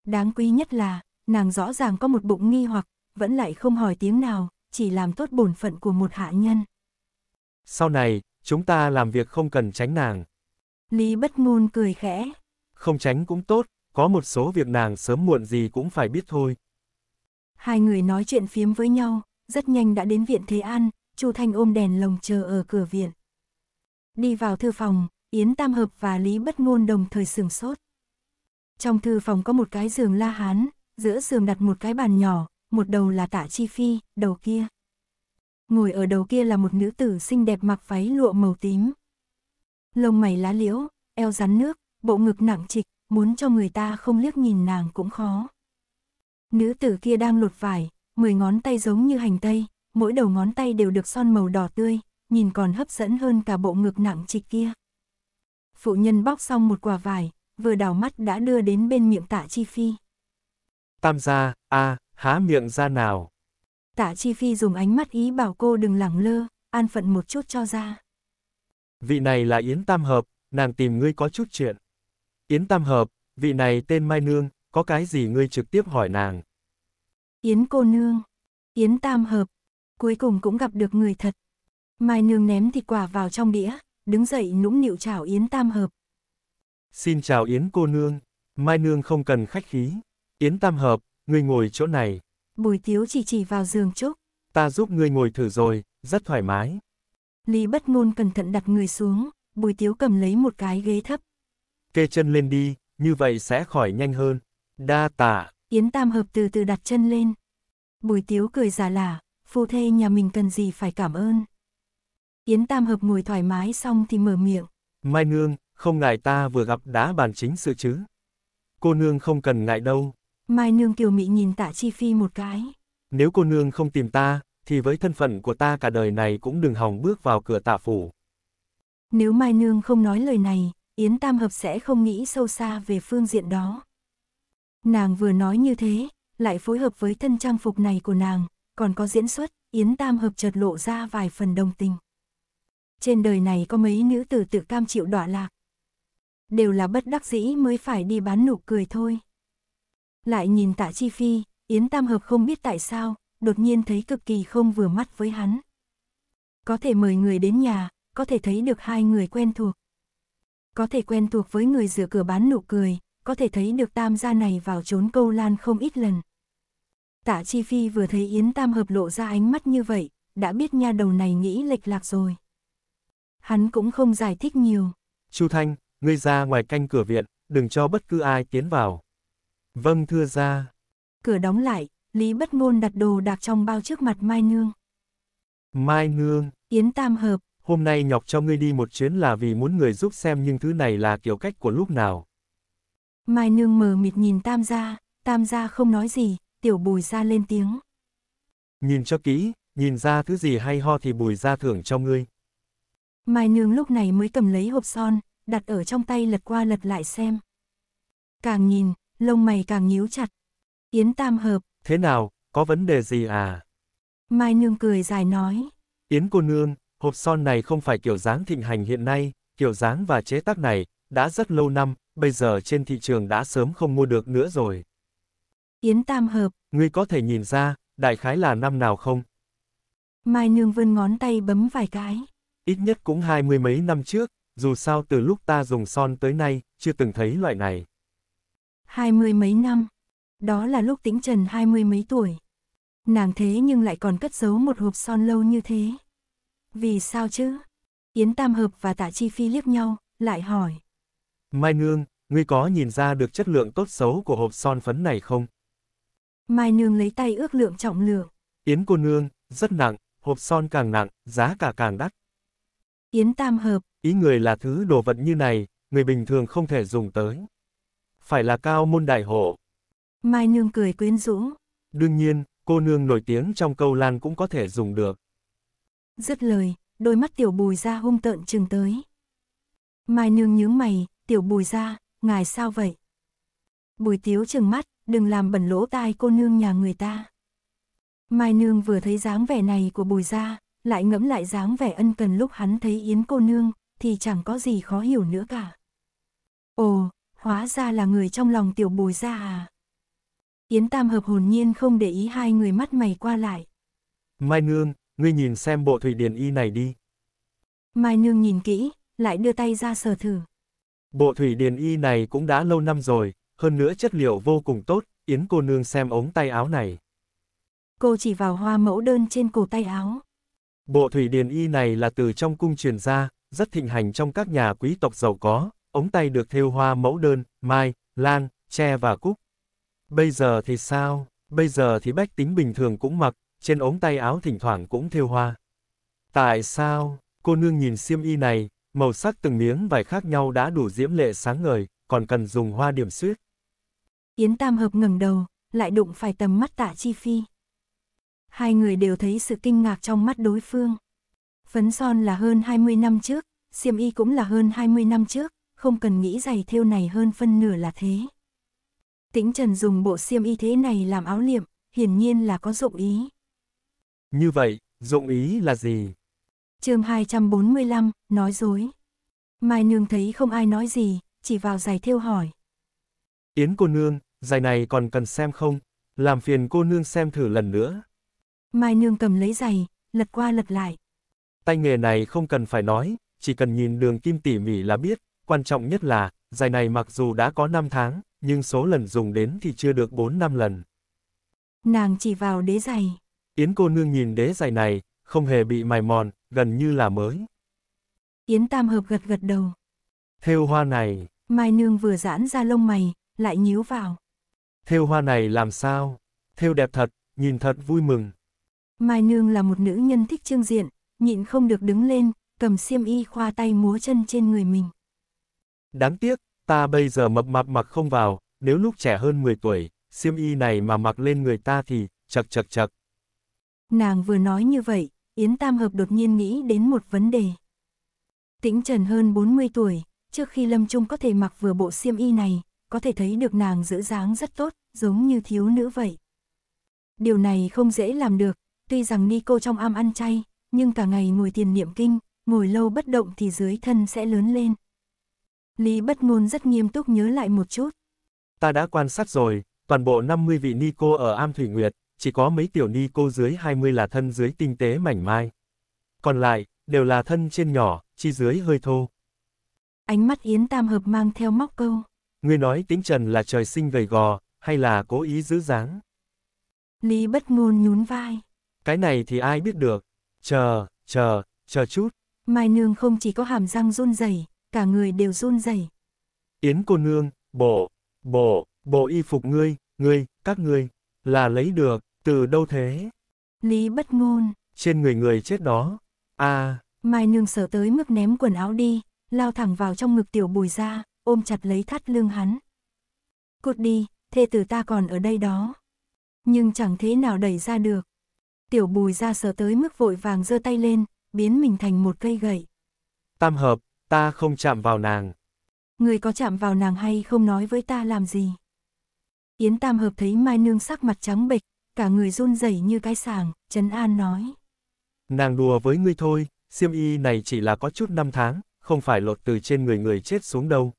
Đáng quý nhất là, nàng rõ ràng có một bụng nghi hoặc, vẫn lại không hỏi tiếng nào, chỉ làm tốt bổn phận của một hạ nhân. Sau này, chúng ta làm việc không cần tránh nàng. Lý bất ngôn cười khẽ. Không tránh cũng tốt, có một số việc nàng sớm muộn gì cũng phải biết thôi. Hai người nói chuyện phiếm với nhau, rất nhanh đã đến viện Thế An, Chu Thanh ôm đèn lồng chờ ở cửa viện. Đi vào thư phòng, Yến Tam Hợp và Lý Bất Ngôn đồng thời sửng sốt. Trong thư phòng có một cái giường La Hán, giữa giường đặt một cái bàn nhỏ, một đầu là Tạ Chi Phi, đầu kia. Ngồi ở đầu kia là một nữ tử xinh đẹp mặc váy lụa màu tím. Lông mày lá liễu, eo rắn nước, bộ ngực nặng trịch, muốn cho người ta không liếc nhìn nàng cũng khó. Nữ tử kia đang lột vải, mười ngón tay giống như hành tây, mỗi đầu ngón tay đều được son màu đỏ tươi, nhìn còn hấp dẫn hơn cả bộ ngực nặng trịch kia. Phụ nhân bóc xong một quả vải, vừa đào mắt đã đưa đến bên miệng tạ chi phi. Tam gia, a, à, há miệng ra nào. Tạ chi phi dùng ánh mắt ý bảo cô đừng lẳng lơ, an phận một chút cho ra. Vị này là Yến Tam Hợp, nàng tìm ngươi có chút chuyện. Yến Tam Hợp, vị này tên Mai Nương, có cái gì ngươi trực tiếp hỏi nàng. Yến cô nương, Yến Tam Hợp, cuối cùng cũng gặp được người thật. Mai Nương ném thịt quả vào trong đĩa, đứng dậy nũng nịu chào Yến Tam Hợp. Xin chào Yến cô nương, Mai Nương không cần khách khí. Yến Tam Hợp, ngươi ngồi chỗ này. Bùi Tiếu chỉ chỉ vào giường trúc. Ta giúp ngươi ngồi thử rồi, rất thoải mái. Lý bất ngôn cẩn thận đặt người xuống, bùi tiếu cầm lấy một cái ghế thấp kê chân lên đi, như vậy sẽ khỏi nhanh hơn. Đa tạ. Yến Tam Hợp từ từ đặt chân lên. Bùi Tiếu cười giả lả, phu thê nhà mình cần gì phải cảm ơn. Yến Tam Hợp ngồi thoải mái xong thì mở miệng. Mai Nương, không ngại ta vừa gặp đá bàn chính sự chứ. Cô Nương không cần ngại đâu. Mai Nương Kiều Mỹ nhìn tạ Chi Phi một cái. Nếu cô Nương không tìm ta, thì với thân phận của ta cả đời này cũng đừng hòng bước vào cửa tạ phủ. Nếu Mai Nương không nói lời này, Yến Tam Hợp sẽ không nghĩ sâu xa về phương diện đó. Nàng vừa nói như thế, lại phối hợp với thân trang phục này của nàng, còn có diễn xuất, Yến Tam Hợp chợt lộ ra vài phần đồng tình. Trên đời này có mấy nữ tử tự cam chịu đọa lạc. Đều là bất đắc dĩ mới phải đi bán nụ cười thôi. Lại nhìn tạ chi phi, Yến Tam Hợp không biết tại sao, đột nhiên thấy cực kỳ không vừa mắt với hắn. Có thể mời người đến nhà, có thể thấy được hai người quen thuộc có thể quen thuộc với người rửa cửa bán nụ cười, có thể thấy được tam gia này vào trốn câu lan không ít lần. Tạ Chi Phi vừa thấy Yến Tam Hợp lộ ra ánh mắt như vậy, đã biết nha đầu này nghĩ lệch lạc rồi. Hắn cũng không giải thích nhiều. Chu Thanh, ngươi ra ngoài canh cửa viện, đừng cho bất cứ ai tiến vào. Vâng thưa ra. Cửa đóng lại, Lý Bất Ngôn đặt đồ đạc trong bao trước mặt Mai Nương. Mai Nương. Yến Tam Hợp, hôm nay Nhọc cho ngươi đi một chuyến là vì muốn người giúp xem nhưng thứ này là kiểu cách của lúc nào. Mai nương mờ mịt nhìn Tam gia, Tam gia không nói gì, tiểu bùi ra lên tiếng. Nhìn cho kỹ, nhìn ra thứ gì hay ho thì bùi ra thưởng cho ngươi. Mai nương lúc này mới cầm lấy hộp son, đặt ở trong tay lật qua lật lại xem. Càng nhìn, lông mày càng nhíu chặt. Yến Tam hợp. Thế nào, có vấn đề gì à? Mai nương cười dài nói. Yến cô nương, Hộp son này không phải kiểu dáng thịnh hành hiện nay, kiểu dáng và chế tác này, đã rất lâu năm, bây giờ trên thị trường đã sớm không mua được nữa rồi. Yến tam hợp. Ngươi có thể nhìn ra, đại khái là năm nào không? Mai Nương vươn ngón tay bấm vài cái. Ít nhất cũng hai mươi mấy năm trước, dù sao từ lúc ta dùng son tới nay, chưa từng thấy loại này. Hai mươi mấy năm. Đó là lúc tĩnh trần hai mươi mấy tuổi. Nàng thế nhưng lại còn cất giấu một hộp son lâu như thế. Vì sao chứ? Yến Tam Hợp và Tạ Chi Phi liếc nhau, lại hỏi. Mai Nương, ngươi có nhìn ra được chất lượng tốt xấu của hộp son phấn này không? Mai Nương lấy tay ước lượng trọng lượng. Yến cô nương, rất nặng, hộp son càng nặng, giá cả càng đắt. Yến Tam Hợp. Ý người là thứ đồ vật như này, người bình thường không thể dùng tới. Phải là cao môn đại hộ. Mai Nương cười quyến rũ. Đương nhiên, cô nương nổi tiếng trong câu lan cũng có thể dùng được. Dứt lời, đôi mắt tiểu bùi ra hung tợn chừng tới. Mai nương nhướng mày, tiểu bùi ra, ngài sao vậy? Bùi tiếu chừng mắt, đừng làm bẩn lỗ tai cô nương nhà người ta. Mai nương vừa thấy dáng vẻ này của bùi ra, lại ngẫm lại dáng vẻ ân cần lúc hắn thấy yến cô nương, thì chẳng có gì khó hiểu nữa cả. Ồ, hóa ra là người trong lòng tiểu bùi ra à. Yến Tam hợp hồn nhiên không để ý hai người mắt mày qua lại. Mai nương, ngươi nhìn xem bộ thủy điền y này đi. Mai Nương nhìn kỹ, lại đưa tay ra sờ thử. Bộ thủy điền y này cũng đã lâu năm rồi, hơn nữa chất liệu vô cùng tốt, Yến cô nương xem ống tay áo này. Cô chỉ vào hoa mẫu đơn trên cổ tay áo. Bộ thủy điền y này là từ trong cung truyền ra, rất thịnh hành trong các nhà quý tộc giàu có, ống tay được thêu hoa mẫu đơn, mai, lan, tre và cúc. Bây giờ thì sao? Bây giờ thì bách tính bình thường cũng mặc, trên ống tay áo thỉnh thoảng cũng thêu hoa. Tại sao, cô nương nhìn xiêm y này, màu sắc từng miếng vải khác nhau đã đủ diễm lệ sáng ngời, còn cần dùng hoa điểm xuyết. Yến Tam Hợp ngẩng đầu, lại đụng phải tầm mắt tạ chi phi. Hai người đều thấy sự kinh ngạc trong mắt đối phương. Phấn son là hơn 20 năm trước, xiêm y cũng là hơn 20 năm trước, không cần nghĩ giày thêu này hơn phân nửa là thế. Tĩnh Trần dùng bộ xiêm y thế này làm áo liệm, hiển nhiên là có dụng ý. Như vậy, dụng ý là gì? chương 245, nói dối. Mai nương thấy không ai nói gì, chỉ vào giày thêu hỏi. Yến cô nương, giày này còn cần xem không? Làm phiền cô nương xem thử lần nữa. Mai nương cầm lấy giày, lật qua lật lại. Tay nghề này không cần phải nói, chỉ cần nhìn đường kim tỉ mỉ là biết, quan trọng nhất là, giày này mặc dù đã có 5 tháng, nhưng số lần dùng đến thì chưa được 4 năm lần. Nàng chỉ vào đế giày. Yến cô nương nhìn đế giày này, không hề bị mài mòn, gần như là mới. Yến Tam Hợp gật gật đầu. Thêu hoa này. Mai nương vừa giãn ra lông mày, lại nhíu vào. Thêu hoa này làm sao? Thêu đẹp thật, nhìn thật vui mừng. Mai nương là một nữ nhân thích trương diện, nhịn không được đứng lên, cầm xiêm y khoa tay múa chân trên người mình. Đáng tiếc, ta bây giờ mập mạp mặc không vào, nếu lúc trẻ hơn 10 tuổi, xiêm y này mà mặc lên người ta thì, chật chật chật. Nàng vừa nói như vậy, Yến Tam Hợp đột nhiên nghĩ đến một vấn đề. Tĩnh Trần hơn 40 tuổi, trước khi Lâm Trung có thể mặc vừa bộ xiêm y này, có thể thấy được nàng giữ dáng rất tốt, giống như thiếu nữ vậy. Điều này không dễ làm được, tuy rằng ni cô trong am ăn chay, nhưng cả ngày ngồi tiền niệm kinh, ngồi lâu bất động thì dưới thân sẽ lớn lên. Lý bất ngôn rất nghiêm túc nhớ lại một chút. Ta đã quan sát rồi, toàn bộ 50 vị ni cô ở am Thủy Nguyệt, chỉ có mấy tiểu ni cô dưới 20 là thân dưới tinh tế mảnh mai. Còn lại, đều là thân trên nhỏ, chi dưới hơi thô. Ánh mắt Yến Tam Hợp mang theo móc câu. Ngươi nói tính Trần là trời sinh gầy gò, hay là cố ý giữ dáng? Lý bất ngôn nhún vai. Cái này thì ai biết được. Chờ, chờ, chờ chút. Mai nương không chỉ có hàm răng run rẩy, cả người đều run rẩy. Yến cô nương, bộ, bộ, bộ y phục ngươi, ngươi, các ngươi, là lấy được. Từ đâu thế? Lý bất ngôn. Trên người người chết đó. À. Mai nương sở tới mức ném quần áo đi, lao thẳng vào trong ngực tiểu bùi ra, ôm chặt lấy thắt lưng hắn. Cút đi, thê tử ta còn ở đây đó. Nhưng chẳng thế nào đẩy ra được. Tiểu bùi ra sờ tới mức vội vàng giơ tay lên, biến mình thành một cây gậy. Tam hợp, ta không chạm vào nàng. Người có chạm vào nàng hay không nói với ta làm gì? Yến Tam Hợp thấy Mai Nương sắc mặt trắng bệch, cả người run rẩy như cái sàng, Trấn An nói. Nàng đùa với ngươi thôi, xiêm y này chỉ là có chút năm tháng, không phải lột từ trên người người chết xuống đâu.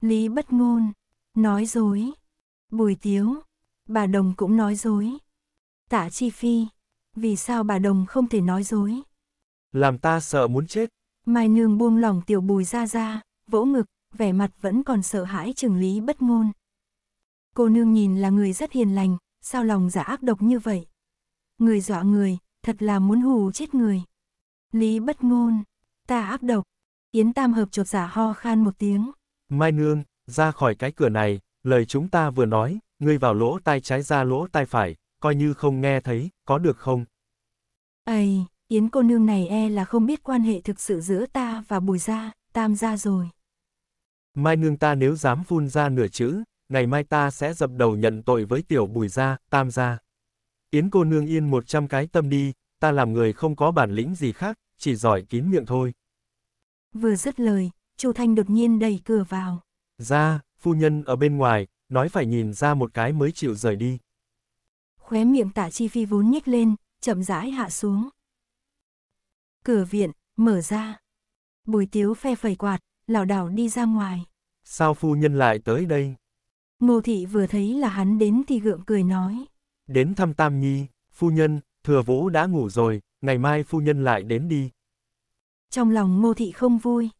Lý bất ngôn, nói dối. Bùi tiếu, bà Đồng cũng nói dối. Tạ Chi Phi, vì sao bà Đồng không thể nói dối? Làm ta sợ muốn chết. Mai nương buông lỏng tiểu bùi ra ra, vỗ ngực, vẻ mặt vẫn còn sợ hãi chừng lý bất ngôn. Cô nương nhìn là người rất hiền lành, sao lòng giả ác độc như vậy? Người dọa người, thật là muốn hù chết người. Lý bất ngôn, ta ác độc. Yến Tam Hợp chột giả dạ ho khan một tiếng. Mai Nương, ra khỏi cái cửa này, lời chúng ta vừa nói, ngươi vào lỗ tai trái ra lỗ tai phải, coi như không nghe thấy, có được không? Ây, Yến cô nương này e là không biết quan hệ thực sự giữa ta và bùi gia, tam gia rồi. Mai nương ta nếu dám phun ra nửa chữ, ngày mai ta sẽ dập đầu nhận tội với tiểu bùi gia, tam gia. Yến cô nương yên một trăm cái tâm đi, ta làm người không có bản lĩnh gì khác, chỉ giỏi kín miệng thôi. Vừa dứt lời, Chu Thanh đột nhiên đẩy cửa vào. Ra, phu nhân ở bên ngoài, nói phải nhìn ra một cái mới chịu rời đi. Khóe miệng Tả chi phi vốn nhếch lên, chậm rãi hạ xuống. Cửa viện, mở ra. Bùi tiếu phe phẩy quạt, lảo đảo đi ra ngoài. Sao phu nhân lại tới đây? Ngô thị vừa thấy là hắn đến thì gượng cười nói. Đến thăm Tam Nhi, phu nhân, thừa vũ đã ngủ rồi, ngày mai phu nhân lại đến đi. Trong lòng ngô thị không vui.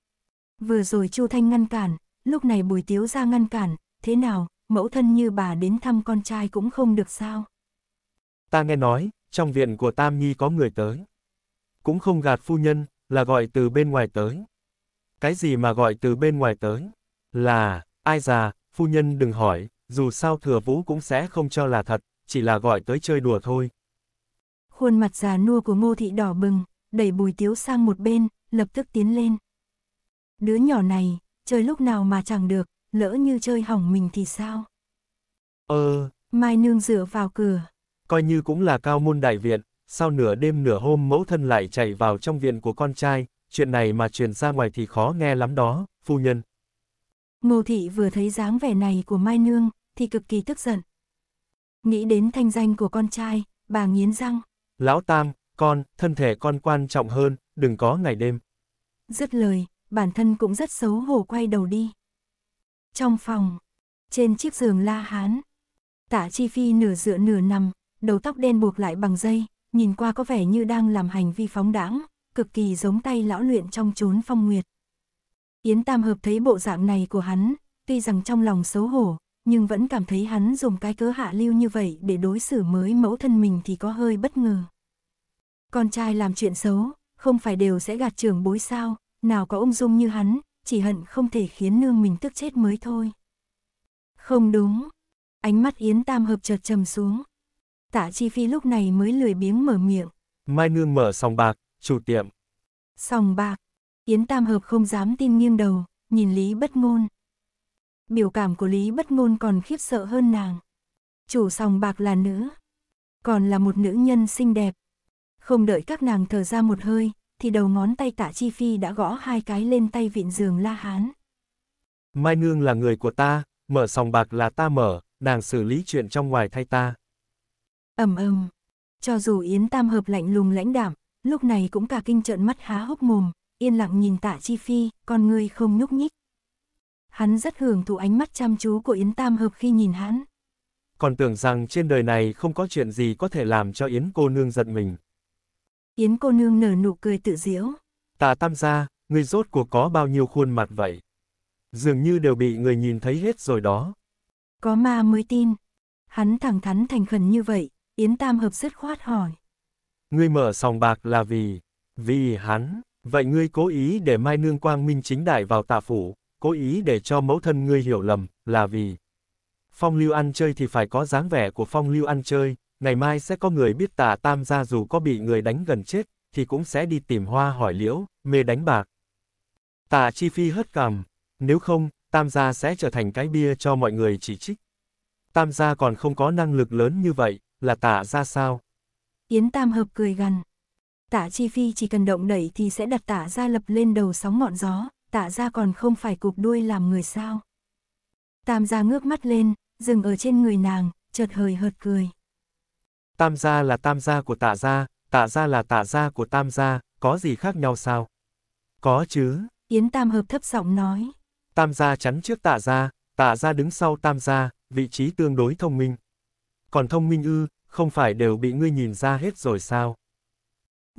Vừa rồi Chu Thanh ngăn cản, lúc này bùi tiếu ra ngăn cản, thế nào, mẫu thân như bà đến thăm con trai cũng không được sao. Ta nghe nói, trong viện của Tam Nhi có người tới. Cũng không gạt phu nhân, là gọi từ bên ngoài tới. Cái gì mà gọi từ bên ngoài tới? Là, ai già, phu nhân đừng hỏi, dù sao thừa vũ cũng sẽ không cho là thật, chỉ là gọi tới chơi đùa thôi. Khuôn mặt già nua của ngô thị đỏ bừng, đẩy bùi tiếu sang một bên, lập tức tiến lên. Đứa nhỏ này, chơi lúc nào mà chẳng được, lỡ như chơi hỏng mình thì sao? Ờ... Mai nương dựa vào cửa. Coi như cũng là cao môn đại viện, sau nửa đêm nửa hôm mẫu thân lại chạy vào trong viện của con trai, chuyện này mà truyền ra ngoài thì khó nghe lắm đó, phu nhân. Ngô Thị vừa thấy dáng vẻ này của Mai Nương, thì cực kỳ tức giận. Nghĩ đến thanh danh của con trai, bà nghiến răng. Lão Tam, con, thân thể con quan trọng hơn, đừng có ngày đêm. Dứt lời, bản thân cũng rất xấu hổ quay đầu đi. Trong phòng, trên chiếc giường la hán, tả chi phi nửa dựa nửa nằm, đầu tóc đen buộc lại bằng dây, nhìn qua có vẻ như đang làm hành vi phóng đãng, cực kỳ giống tay lão luyện trong chốn phong nguyệt. Yến Tam Hợp thấy bộ dạng này của hắn, tuy rằng trong lòng xấu hổ, nhưng vẫn cảm thấy hắn dùng cái cớ hạ lưu như vậy để đối xử mới mẫu thân mình thì có hơi bất ngờ. Con trai làm chuyện xấu, không phải đều sẽ gạt trưởng bối sao, nào có ung Dung như hắn, chỉ hận không thể khiến nương mình tức chết mới thôi. Không đúng, ánh mắt Yến Tam Hợp chợt trầm xuống. Tạ Chi Phi lúc này mới lười biếng mở miệng. Mai nương mở sòng bạc, chủ tiệm. Sòng bạc, Yến Tam Hợp không dám tin nghiêng đầu, nhìn Lý Bất Ngôn. Biểu cảm của Lý Bất Ngôn còn khiếp sợ hơn nàng. Chủ sòng bạc là nữ, còn là một nữ nhân xinh đẹp. Không đợi các nàng thở ra một hơi, thì đầu ngón tay tạ chi phi đã gõ hai cái lên tay vịn giường la hán. Mai Nương là người của ta, mở sòng bạc là ta mở, nàng xử lý chuyện trong ngoài thay ta. ầm ầm, cho dù Yến Tam Hợp lạnh lùng lãnh đảm, lúc này cũng cả kinh trợn mắt há hốc mồm, yên lặng nhìn tạ chi phi, con người không nhúc nhích. Hắn rất hưởng thụ ánh mắt chăm chú của Yến Tam Hợp khi nhìn hắn. Còn tưởng rằng trên đời này không có chuyện gì có thể làm cho Yến cô nương giận mình. Yến cô nương nở nụ cười tự diễu. Tạ tam gia, người rốt cuộc có bao nhiêu khuôn mặt vậy? Dường như đều bị người nhìn thấy hết rồi đó. Có ma mới tin. Hắn thẳng thắn thành khẩn như vậy, Yến Tam Hợp rất khoát hỏi. Ngươi mở sòng bạc là vì... vì hắn. Vậy ngươi cố ý để Mai Nương Quang Minh chính đại vào tạ phủ, cố ý để cho mẫu thân ngươi hiểu lầm, là vì phong lưu ăn chơi thì phải có dáng vẻ của phong lưu ăn chơi, ngày mai sẽ có người biết tạ tam gia dù có bị người đánh gần chết, thì cũng sẽ đi tìm hoa hỏi liễu, mê đánh bạc. tạ chi phi hất cằm, nếu không, tam gia sẽ trở thành cái bia cho mọi người chỉ trích. Tam gia còn không có năng lực lớn như vậy, là tạ ra sao? Yến tam hợp cười gần. Tả Chi Phi chỉ cần động đẩy thì sẽ đặt tả ra lập lên đầu sóng ngọn gió, tả ra còn không phải cục đuôi làm người sao. Tam gia ngước mắt lên, dừng ở trên người nàng, chợt hời hợt cười. Tam gia là tam gia của tạ gia, tạ gia là tạ gia của tam gia, có gì khác nhau sao? Có chứ. Yến Tam Hợp thấp giọng nói. Tam gia chắn trước tạ gia, tạ gia đứng sau tam gia, vị trí tương đối thông minh. Còn thông minh ư, không phải đều bị ngươi nhìn ra hết rồi sao?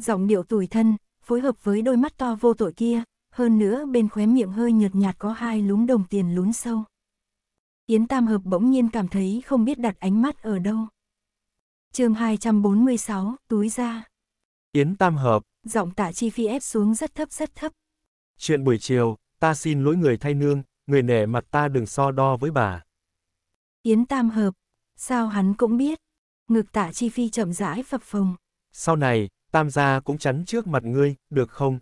giọng điệu tủi thân, phối hợp với đôi mắt to vô tội kia, hơn nữa bên khóe miệng hơi nhợt nhạt có hai lúm đồng tiền lún sâu. Yến Tam Hợp bỗng nhiên cảm thấy không biết đặt ánh mắt ở đâu. chương 246, túi ra. Yến Tam Hợp. Giọng tạ chi phi ép xuống rất thấp rất thấp. Chuyện buổi chiều, ta xin lỗi người thay nương, người nể mặt ta đừng so đo với bà. Yến Tam Hợp. Sao hắn cũng biết. Ngực tạ chi phi chậm rãi phập phồng. Sau này, tam gia cũng chắn trước mặt ngươi, được không?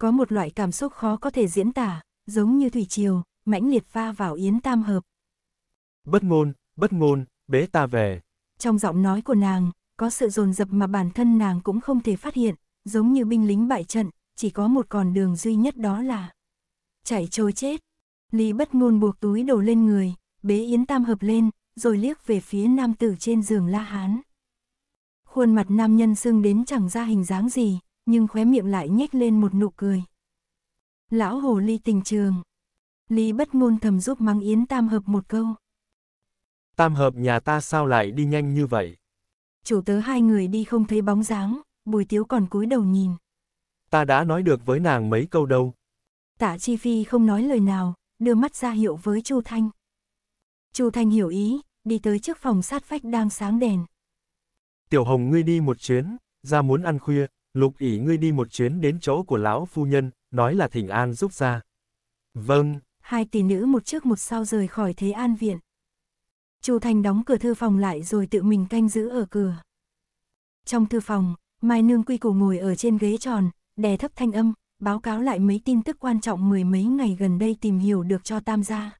Có một loại cảm xúc khó có thể diễn tả, giống như thủy triều, mãnh liệt pha vào yến tam hợp. Bất ngôn, bất ngôn, bế ta về. Trong giọng nói của nàng, có sự dồn dập mà bản thân nàng cũng không thể phát hiện, giống như binh lính bại trận, chỉ có một con đường duy nhất đó là chạy trôi chết. Lý bất ngôn buộc túi đầu lên người, bế Yến Tam hợp lên, rồi liếc về phía nam tử trên giường La Hán. Khuôn mặt nam nhân sưng đến chẳng ra hình dáng gì, nhưng khóe miệng lại nhếch lên một nụ cười. Lão hồ ly tình trường. Lý bất ngôn thầm giúp mắng Yến Tam Hợp một câu. Tam Hợp nhà ta sao lại đi nhanh như vậy? Chủ tớ hai người đi không thấy bóng dáng, bùi tiếu còn cúi đầu nhìn. Ta đã nói được với nàng mấy câu đâu. Tạ Chi Phi không nói lời nào, đưa mắt ra hiệu với Chu Thanh. Chu Thanh hiểu ý, đi tới trước phòng sát phách đang sáng đèn. Tiểu Hồng ngươi đi một chuyến, ra muốn ăn khuya, Lục ỉ ngươi đi một chuyến đến chỗ của lão phu nhân, nói là thỉnh an giúp ra. Vâng. Hai tỷ nữ một trước một sau rời khỏi thế an viện. Chu Thành đóng cửa thư phòng lại rồi tự mình canh giữ ở cửa. Trong thư phòng, Mai Nương Quy củ ngồi ở trên ghế tròn, đè thấp thanh âm, báo cáo lại mấy tin tức quan trọng mười mấy ngày gần đây tìm hiểu được cho Tam gia.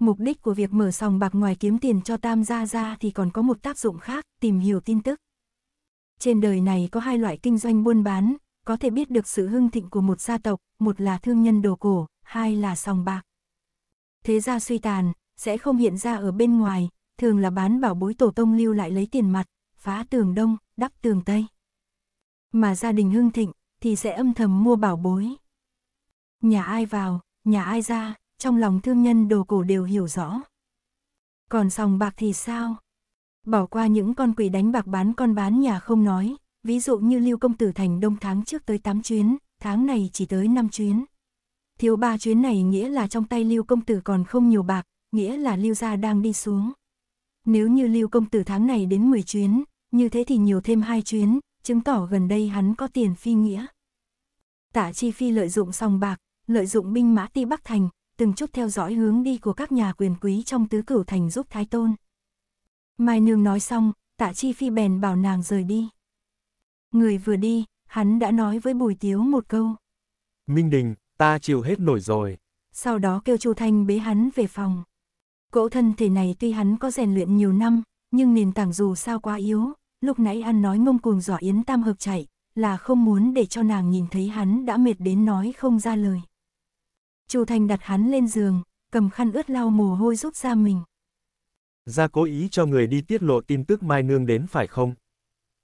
Mục đích của việc mở sòng bạc ngoài kiếm tiền cho tam gia gia thì còn có một tác dụng khác, tìm hiểu tin tức. Trên đời này có hai loại kinh doanh buôn bán, có thể biết được sự hưng thịnh của một gia tộc, một là thương nhân đồ cổ, hai là sòng bạc. Thế gia suy tàn, sẽ không hiện ra ở bên ngoài, thường là bán bảo bối tổ tông lưu lại lấy tiền mặt, phá tường đông, đắp tường tây. Mà gia đình hưng thịnh, thì sẽ âm thầm mua bảo bối. Nhà ai vào, nhà ai ra, trong lòng thương nhân đồ cổ đều hiểu rõ. Còn sòng bạc thì sao? Bỏ qua những con quỷ đánh bạc bán con bán nhà không nói, ví dụ như Lưu Công Tử Thành Đông tháng trước tới 8 chuyến, tháng này chỉ tới 5 chuyến. Thiếu ba chuyến này nghĩa là trong tay Lưu Công Tử còn không nhiều bạc, nghĩa là Lưu Gia đang đi xuống. Nếu như Lưu Công Tử tháng này đến 10 chuyến, như thế thì nhiều thêm hai chuyến, chứng tỏ gần đây hắn có tiền phi nghĩa. Tả Chi Phi lợi dụng sòng bạc, lợi dụng binh mã Ti Bắc Thành, từng chút theo dõi hướng đi của các nhà quyền quý trong tứ cửu thành giúp Thái Tôn. Mai Nương nói xong, tạ chi phi bèn bảo nàng rời đi. Người vừa đi, hắn đã nói với Bùi Tiếu một câu. Minh Đình, ta chịu hết nổi rồi. Sau đó kêu Chu Thanh bế hắn về phòng. Cỗ thân thể này tuy hắn có rèn luyện nhiều năm, nhưng nền tảng dù sao quá yếu, lúc nãy ăn nói ngông cuồng dọa Yến Tam hợp chạy, là không muốn để cho nàng nhìn thấy hắn đã mệt đến nói không ra lời. Chu Thành đặt hắn lên giường, cầm khăn ướt lau mồ hôi giúp ra mình. Ra cố ý cho người đi tiết lộ tin tức Mai Nương đến phải không?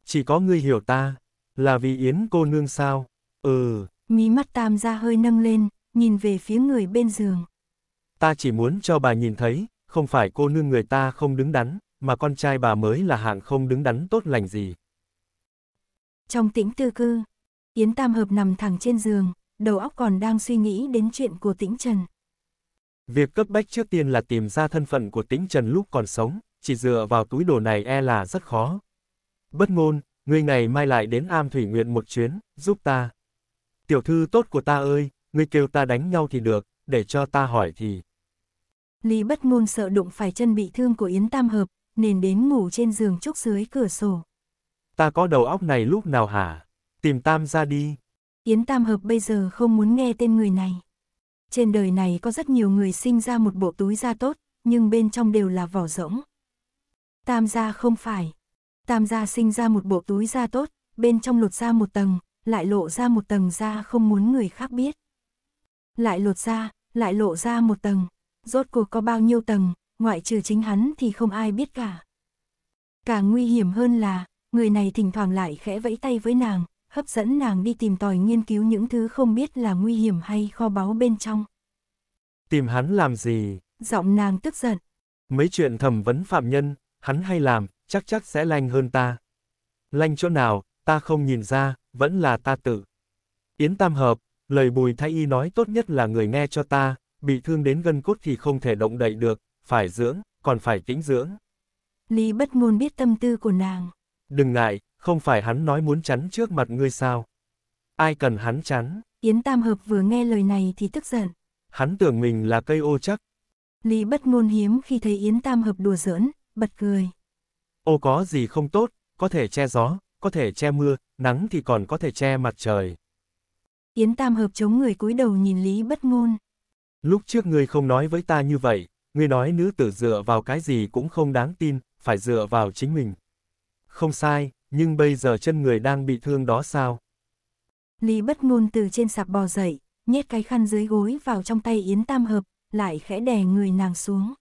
Chỉ có ngươi hiểu ta, là vì Yến cô nương sao? Ừ. Mí mắt tam ra hơi nâng lên, nhìn về phía người bên giường. Ta chỉ muốn cho bà nhìn thấy, không phải cô nương người ta không đứng đắn, mà con trai bà mới là hạng không đứng đắn tốt lành gì. Trong tĩnh tư cư, Yến Tam Hợp nằm thẳng trên giường, đầu óc còn đang suy nghĩ đến chuyện của Tĩnh Trần. Việc cấp bách trước tiên là tìm ra thân phận của Tĩnh Trần lúc còn sống, chỉ dựa vào túi đồ này e là rất khó. Bất ngôn, ngươi này mai lại đến Am Thủy Nguyện một chuyến, giúp ta. Tiểu thư tốt của ta ơi, ngươi kêu ta đánh nhau thì được, để cho ta hỏi thì. Lý bất ngôn sợ đụng phải chân bị thương của Yến Tam Hợp, nên đến ngủ trên giường trúc dưới cửa sổ. Ta có đầu óc này lúc nào hả? Tìm Tam ra đi. Yến Tam Hợp bây giờ không muốn nghe tên người này. Trên đời này có rất nhiều người sinh ra một bộ túi da tốt, nhưng bên trong đều là vỏ rỗng. Tam gia không phải. Tam gia sinh ra một bộ túi da tốt, bên trong lột ra một tầng, lại lộ ra một tầng da không muốn người khác biết. Lại lột ra, lại lộ ra một tầng, rốt cuộc có bao nhiêu tầng, ngoại trừ chính hắn thì không ai biết cả. Càng nguy hiểm hơn là, người này thỉnh thoảng lại khẽ vẫy tay với nàng, hấp dẫn nàng đi tìm tòi nghiên cứu những thứ không biết là nguy hiểm hay kho báu bên trong. Tìm hắn làm gì? Giọng nàng tức giận. Mấy chuyện thẩm vấn phạm nhân, hắn hay làm, chắc chắc sẽ lanh hơn ta. Lanh chỗ nào, ta không nhìn ra, vẫn là ta tự. Yến Tam Hợp, lời bùi thái y nói tốt nhất là người nghe cho ta, bị thương đến gân cốt thì không thể động đậy được, phải dưỡng, còn phải tĩnh dưỡng. Lý bất ngôn biết tâm tư của nàng. Đừng ngại, không phải hắn nói muốn chắn trước mặt ngươi sao? Ai cần hắn chắn? Yến Tam Hợp vừa nghe lời này thì tức giận. Hắn tưởng mình là cây ô chắc. Lý bất ngôn hiếm khi thấy Yến Tam Hợp đùa giỡn, bật cười. Ô có gì không tốt, có thể che gió, có thể che mưa, nắng thì còn có thể che mặt trời. Yến Tam Hợp chống người cúi đầu nhìn Lý bất ngôn. Lúc trước ngươi không nói với ta như vậy, ngươi nói nữ tử dựa vào cái gì cũng không đáng tin, phải dựa vào chính mình. Không sai, nhưng bây giờ chân người đang bị thương đó sao? Lý bất ngôn từ trên sạp bò dậy, nhét cái khăn dưới gối vào trong tay Yến Tam Hợp, lại khẽ đè người nàng xuống.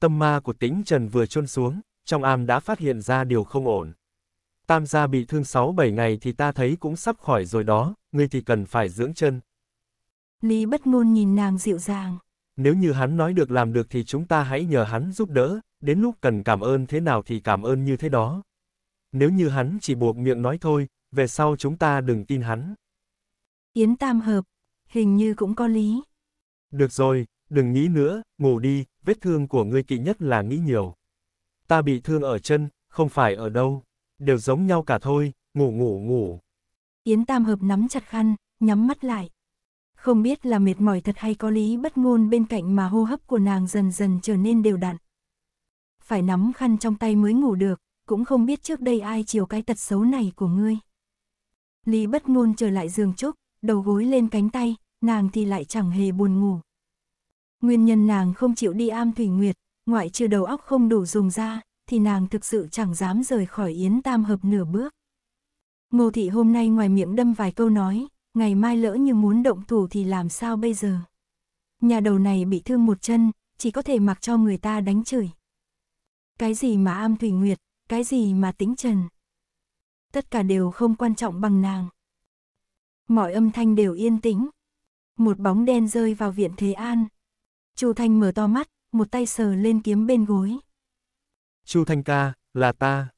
Tâm ma của tĩnh Trần vừa chôn xuống, trong am đã phát hiện ra điều không ổn. Tam gia bị thương 6-7 ngày thì ta thấy cũng sắp khỏi rồi đó, ngươi thì cần phải dưỡng chân. Lý bất ngôn nhìn nàng dịu dàng. Nếu như hắn nói được làm được thì chúng ta hãy nhờ hắn giúp đỡ, đến lúc cần cảm ơn thế nào thì cảm ơn như thế đó nếu như hắn chỉ buộc miệng nói thôi, về sau chúng ta đừng tin hắn. Yến tam hợp, hình như cũng có lý. Được rồi, đừng nghĩ nữa, ngủ đi, vết thương của ngươi kỵ nhất là nghĩ nhiều. Ta bị thương ở chân, không phải ở đâu, đều giống nhau cả thôi, ngủ ngủ ngủ. Yến tam hợp nắm chặt khăn, nhắm mắt lại. Không biết là mệt mỏi thật hay có lý bất ngôn bên cạnh mà hô hấp của nàng dần dần trở nên đều đặn. Phải nắm khăn trong tay mới ngủ được cũng không biết trước đây ai chiều cái tật xấu này của ngươi. Lý bất ngôn trở lại giường trúc, đầu gối lên cánh tay, nàng thì lại chẳng hề buồn ngủ. Nguyên nhân nàng không chịu đi am thủy nguyệt, ngoại trừ đầu óc không đủ dùng ra, thì nàng thực sự chẳng dám rời khỏi yến tam hợp nửa bước. Ngô thị hôm nay ngoài miệng đâm vài câu nói, ngày mai lỡ như muốn động thủ thì làm sao bây giờ. Nhà đầu này bị thương một chân, chỉ có thể mặc cho người ta đánh chửi. Cái gì mà am thủy nguyệt, cái gì mà tính trần. Tất cả đều không quan trọng bằng nàng. Mọi âm thanh đều yên tĩnh. Một bóng đen rơi vào viện Thế An. Chu Thanh mở to mắt, một tay sờ lên kiếm bên gối. Chu Thanh ca, là ta.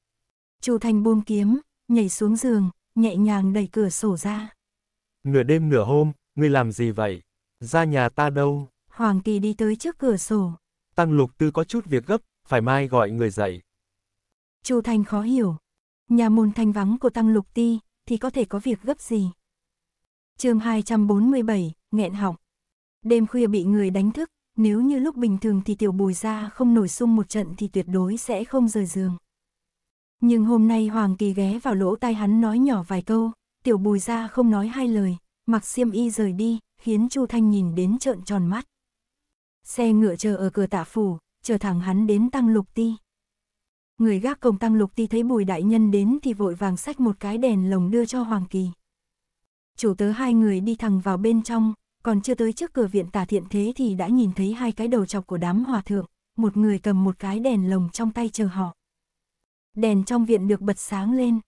Chu Thanh buông kiếm, nhảy xuống giường, nhẹ nhàng đẩy cửa sổ ra. Nửa đêm nửa hôm, ngươi làm gì vậy? Ra nhà ta đâu? Hoàng Kỳ đi tới trước cửa sổ. Tăng Lục Tư có chút việc gấp, phải mai gọi người dậy. Chu Thanh khó hiểu. Nhà môn thanh vắng của Tăng Lục Ti thì có thể có việc gấp gì? chương 247, nghẹn họng. Đêm khuya bị người đánh thức, nếu như lúc bình thường thì tiểu bùi ra không nổi sung một trận thì tuyệt đối sẽ không rời giường. Nhưng hôm nay Hoàng Kỳ ghé vào lỗ tai hắn nói nhỏ vài câu, tiểu bùi ra không nói hai lời, mặc xiêm y rời đi, khiến Chu Thanh nhìn đến trợn tròn mắt. Xe ngựa chờ ở cửa tạ phủ, chờ thẳng hắn đến tăng lục ti người gác cổng tăng lục ti thấy bùi đại nhân đến thì vội vàng xách một cái đèn lồng đưa cho Hoàng Kỳ. Chủ tớ hai người đi thẳng vào bên trong, còn chưa tới trước cửa viện tả thiện thế thì đã nhìn thấy hai cái đầu chọc của đám hòa thượng, một người cầm một cái đèn lồng trong tay chờ họ. Đèn trong viện được bật sáng lên.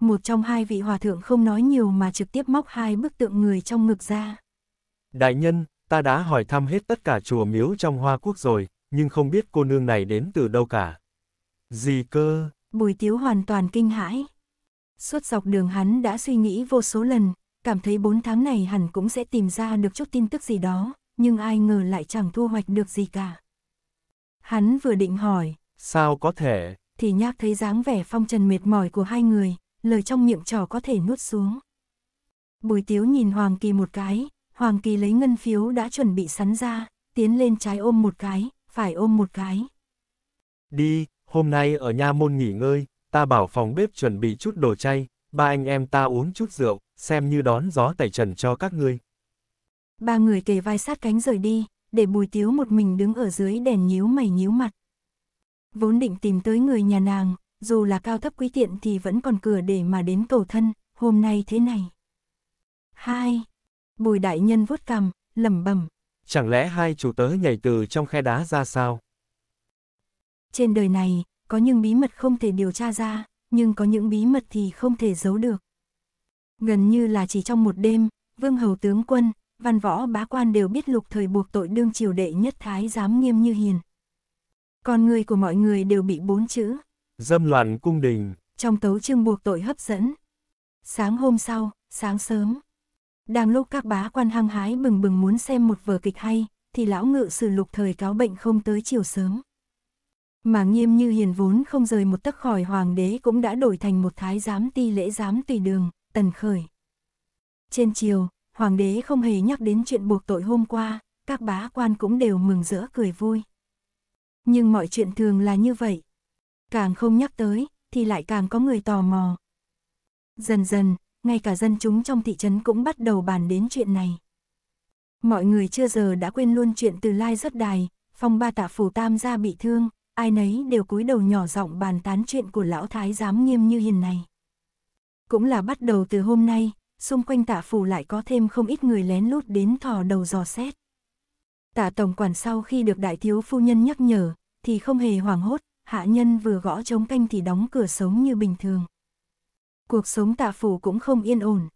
Một trong hai vị hòa thượng không nói nhiều mà trực tiếp móc hai bức tượng người trong ngực ra. Đại nhân, ta đã hỏi thăm hết tất cả chùa miếu trong Hoa Quốc rồi, nhưng không biết cô nương này đến từ đâu cả. Gì cơ? Bùi Tiếu hoàn toàn kinh hãi. Suốt dọc đường hắn đã suy nghĩ vô số lần, cảm thấy bốn tháng này hẳn cũng sẽ tìm ra được chút tin tức gì đó, nhưng ai ngờ lại chẳng thu hoạch được gì cả. Hắn vừa định hỏi, sao có thể, thì nhác thấy dáng vẻ phong trần mệt mỏi của hai người, lời trong miệng trò có thể nuốt xuống. Bùi Tiếu nhìn Hoàng Kỳ một cái, Hoàng Kỳ lấy ngân phiếu đã chuẩn bị sắn ra, tiến lên trái ôm một cái, phải ôm một cái. Đi, Hôm nay ở nha môn nghỉ ngơi, ta bảo phòng bếp chuẩn bị chút đồ chay, ba anh em ta uống chút rượu, xem như đón gió tẩy trần cho các ngươi. Ba người kề vai sát cánh rời đi, để bùi tiếu một mình đứng ở dưới đèn nhíu mày nhíu mặt. Vốn định tìm tới người nhà nàng, dù là cao thấp quý tiện thì vẫn còn cửa để mà đến cầu thân, hôm nay thế này. Hai, bùi đại nhân vuốt cằm, lẩm bẩm. Chẳng lẽ hai chủ tớ nhảy từ trong khe đá ra sao? trên đời này, có những bí mật không thể điều tra ra, nhưng có những bí mật thì không thể giấu được. Gần như là chỉ trong một đêm, vương hầu tướng quân, văn võ bá quan đều biết lục thời buộc tội đương triều đệ nhất thái giám nghiêm như hiền. Con người của mọi người đều bị bốn chữ. Dâm loạn cung đình. Trong tấu chương buộc tội hấp dẫn. Sáng hôm sau, sáng sớm. Đang lúc các bá quan hăng hái bừng bừng muốn xem một vở kịch hay, thì lão ngự sử lục thời cáo bệnh không tới chiều sớm. Mà nghiêm như hiền vốn không rời một tấc khỏi hoàng đế cũng đã đổi thành một thái giám ti lễ giám tùy đường, tần khởi. Trên chiều, hoàng đế không hề nhắc đến chuyện buộc tội hôm qua, các bá quan cũng đều mừng rỡ cười vui. Nhưng mọi chuyện thường là như vậy. Càng không nhắc tới, thì lại càng có người tò mò. Dần dần, ngay cả dân chúng trong thị trấn cũng bắt đầu bàn đến chuyện này. Mọi người chưa giờ đã quên luôn chuyện từ lai rất đài, phong ba tạ phủ tam gia bị thương, ai nấy đều cúi đầu nhỏ giọng bàn tán chuyện của lão thái giám nghiêm như hiền này. Cũng là bắt đầu từ hôm nay, xung quanh tạ phủ lại có thêm không ít người lén lút đến thò đầu dò xét. Tạ tổng quản sau khi được đại thiếu phu nhân nhắc nhở, thì không hề hoảng hốt, hạ nhân vừa gõ chống canh thì đóng cửa sống như bình thường. Cuộc sống tạ phủ cũng không yên ổn.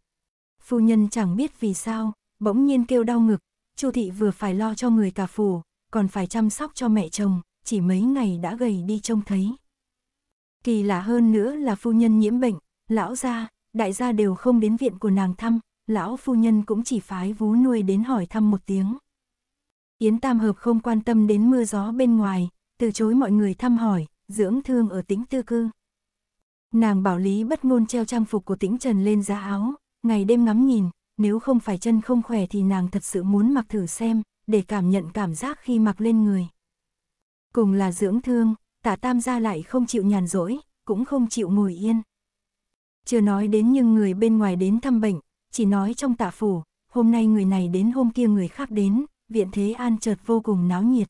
Phu nhân chẳng biết vì sao, bỗng nhiên kêu đau ngực, Chu thị vừa phải lo cho người cả phủ, còn phải chăm sóc cho mẹ chồng, chỉ mấy ngày đã gầy đi trông thấy. Kỳ lạ hơn nữa là phu nhân nhiễm bệnh, lão gia, đại gia đều không đến viện của nàng thăm, lão phu nhân cũng chỉ phái vú nuôi đến hỏi thăm một tiếng. Yến Tam Hợp không quan tâm đến mưa gió bên ngoài, từ chối mọi người thăm hỏi, dưỡng thương ở tĩnh tư cư. Nàng bảo lý bất ngôn treo trang phục của tĩnh trần lên giá áo, ngày đêm ngắm nhìn, nếu không phải chân không khỏe thì nàng thật sự muốn mặc thử xem, để cảm nhận cảm giác khi mặc lên người. Cùng là dưỡng thương, tả tam gia lại không chịu nhàn rỗi, cũng không chịu ngồi yên. Chưa nói đến nhưng người bên ngoài đến thăm bệnh, chỉ nói trong tạ phủ, hôm nay người này đến hôm kia người khác đến, viện thế an chợt vô cùng náo nhiệt.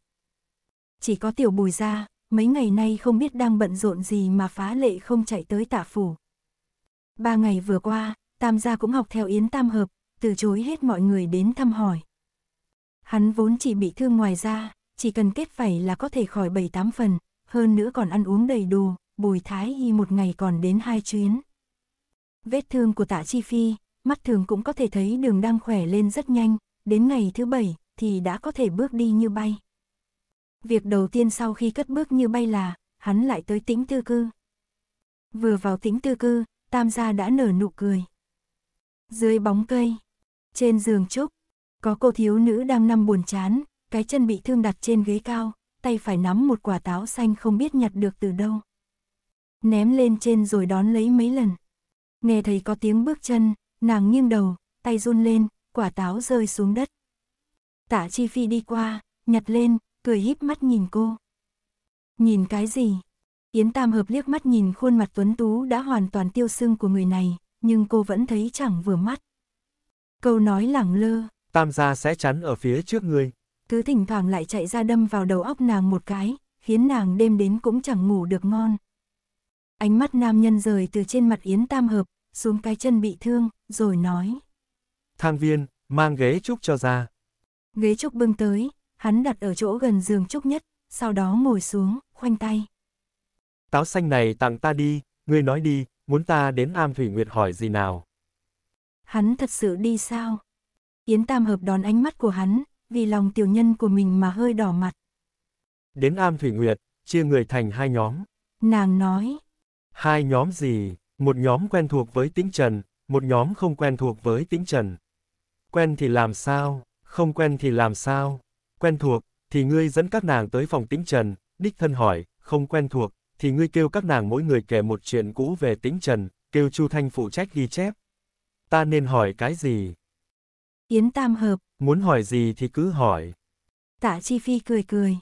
Chỉ có tiểu bùi ra, mấy ngày nay không biết đang bận rộn gì mà phá lệ không chạy tới tạ phủ. Ba ngày vừa qua, tam gia cũng học theo yến tam hợp, từ chối hết mọi người đến thăm hỏi. Hắn vốn chỉ bị thương ngoài da, chỉ cần kết phải là có thể khỏi 7-8 phần, hơn nữa còn ăn uống đầy đủ, Bùi Thái Y một ngày còn đến hai chuyến. Vết thương của tạ Chi Phi, mắt thường cũng có thể thấy đường đang khỏe lên rất nhanh, đến ngày thứ bảy thì đã có thể bước đi như bay. Việc đầu tiên sau khi cất bước như bay là, hắn lại tới tĩnh tư cư. Vừa vào tĩnh tư cư, Tam gia đã nở nụ cười. Dưới bóng cây, trên giường trúc, có cô thiếu nữ đang nằm buồn chán, cái chân bị thương đặt trên ghế cao, tay phải nắm một quả táo xanh không biết nhặt được từ đâu. Ném lên trên rồi đón lấy mấy lần. Nghe thấy có tiếng bước chân, nàng nghiêng đầu, tay run lên, quả táo rơi xuống đất. Tạ Chi Phi đi qua, nhặt lên, cười híp mắt nhìn cô. Nhìn cái gì? Yến Tam Hợp liếc mắt nhìn khuôn mặt tuấn tú đã hoàn toàn tiêu sưng của người này, nhưng cô vẫn thấy chẳng vừa mắt. Câu nói lẳng lơ. Tam gia sẽ chắn ở phía trước người cứ thỉnh thoảng lại chạy ra đâm vào đầu óc nàng một cái, khiến nàng đêm đến cũng chẳng ngủ được ngon. Ánh mắt nam nhân rời từ trên mặt Yến Tam Hợp, xuống cái chân bị thương, rồi nói. Thang viên, mang ghế trúc cho ra. Ghế trúc bưng tới, hắn đặt ở chỗ gần giường trúc nhất, sau đó ngồi xuống, khoanh tay. Táo xanh này tặng ta đi, ngươi nói đi, muốn ta đến Am Thủy Nguyệt hỏi gì nào. Hắn thật sự đi sao? Yến Tam Hợp đón ánh mắt của hắn, vì lòng tiểu nhân của mình mà hơi đỏ mặt. Đến Am Thủy Nguyệt, chia người thành hai nhóm. Nàng nói. Hai nhóm gì, một nhóm quen thuộc với tính trần, một nhóm không quen thuộc với tính trần. Quen thì làm sao, không quen thì làm sao, quen thuộc, thì ngươi dẫn các nàng tới phòng tính trần, đích thân hỏi, không quen thuộc, thì ngươi kêu các nàng mỗi người kể một chuyện cũ về tính trần, kêu Chu Thanh phụ trách ghi chép. Ta nên hỏi cái gì? Yến Tam Hợp. Muốn hỏi gì thì cứ hỏi. Tạ Chi Phi cười cười.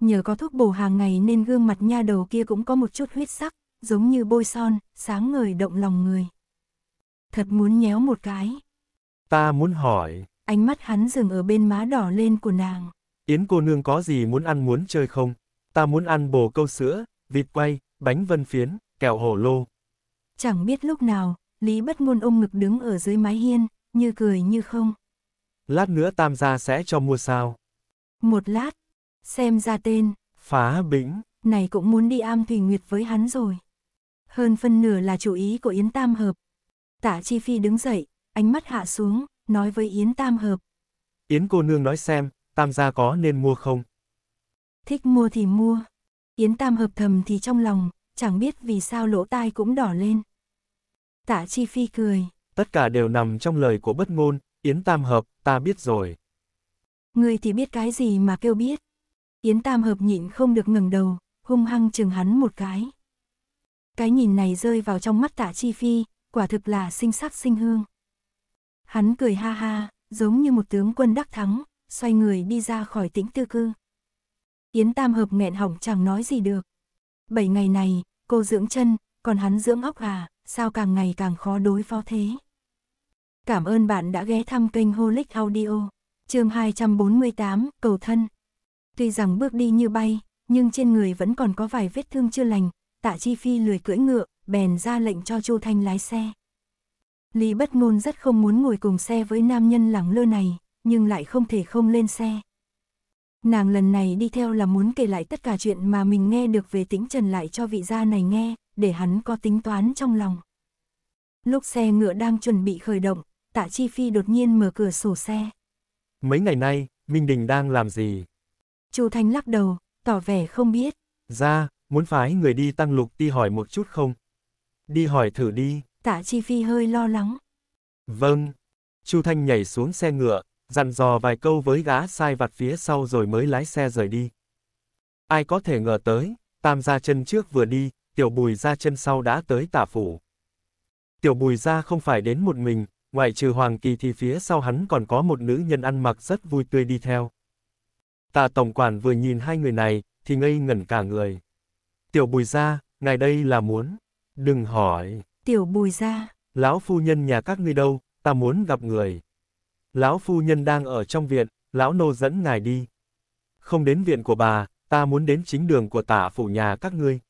Nhờ có thuốc bổ hàng ngày nên gương mặt nha đầu kia cũng có một chút huyết sắc, giống như bôi son, sáng ngời động lòng người. Thật muốn nhéo một cái. Ta muốn hỏi. Ánh mắt hắn dừng ở bên má đỏ lên của nàng. Yến cô nương có gì muốn ăn muốn chơi không? Ta muốn ăn bồ câu sữa, vịt quay, bánh vân phiến, kẹo hổ lô. Chẳng biết lúc nào, Lý bất ngôn ôm ngực đứng ở dưới mái hiên, như cười như không. Lát nữa tam gia sẽ cho mua sao? Một lát, xem ra tên. Phá bĩnh. Này cũng muốn đi am thủy nguyệt với hắn rồi. Hơn phân nửa là chủ ý của Yến Tam Hợp. Tạ Chi Phi đứng dậy, ánh mắt hạ xuống, nói với Yến Tam Hợp. Yến cô nương nói xem, tam gia có nên mua không? Thích mua thì mua. Yến Tam Hợp thầm thì trong lòng, chẳng biết vì sao lỗ tai cũng đỏ lên. Tạ Chi Phi cười tất cả đều nằm trong lời của bất ngôn, Yến Tam Hợp, ta biết rồi. người thì biết cái gì mà kêu biết. Yến Tam Hợp nhịn không được ngừng đầu, hung hăng chừng hắn một cái. Cái nhìn này rơi vào trong mắt tạ chi phi, quả thực là sinh sắc sinh hương. Hắn cười ha ha, giống như một tướng quân đắc thắng, xoay người đi ra khỏi tĩnh tư cư. Yến Tam Hợp nghẹn hỏng chẳng nói gì được. Bảy ngày này, cô dưỡng chân, còn hắn dưỡng óc à, sao càng ngày càng khó đối phó thế. Cảm ơn bạn đã ghé thăm kênh Holic Audio, chương 248, cầu thân. Tuy rằng bước đi như bay, nhưng trên người vẫn còn có vài vết thương chưa lành, tạ chi phi lười cưỡi ngựa, bèn ra lệnh cho Chu Thanh lái xe. Lý bất ngôn rất không muốn ngồi cùng xe với nam nhân lẳng lơ này, nhưng lại không thể không lên xe. Nàng lần này đi theo là muốn kể lại tất cả chuyện mà mình nghe được về tĩnh trần lại cho vị gia này nghe, để hắn có tính toán trong lòng. Lúc xe ngựa đang chuẩn bị khởi động, tạ chi phi đột nhiên mở cửa sổ xe. Mấy ngày nay, Minh Đình đang làm gì? Chu Thanh lắc đầu, tỏ vẻ không biết. Ra, muốn phái người đi tăng lục đi hỏi một chút không? Đi hỏi thử đi. Tạ Chi Phi hơi lo lắng. Vâng. Chu Thanh nhảy xuống xe ngựa, dặn dò vài câu với gã sai vặt phía sau rồi mới lái xe rời đi. Ai có thể ngờ tới, Tam ra chân trước vừa đi, Tiểu Bùi ra chân sau đã tới tả phủ. Tiểu Bùi ra không phải đến một mình, ngoại trừ Hoàng Kỳ thì phía sau hắn còn có một nữ nhân ăn mặc rất vui tươi đi theo. Tạ Tổng Quản vừa nhìn hai người này, thì ngây ngẩn cả người. Tiểu Bùi Gia, ngài đây là muốn. Đừng hỏi. Tiểu Bùi Gia. Lão phu nhân nhà các ngươi đâu, ta muốn gặp người. Lão phu nhân đang ở trong viện, lão nô dẫn ngài đi. Không đến viện của bà, ta muốn đến chính đường của tả phủ nhà các ngươi.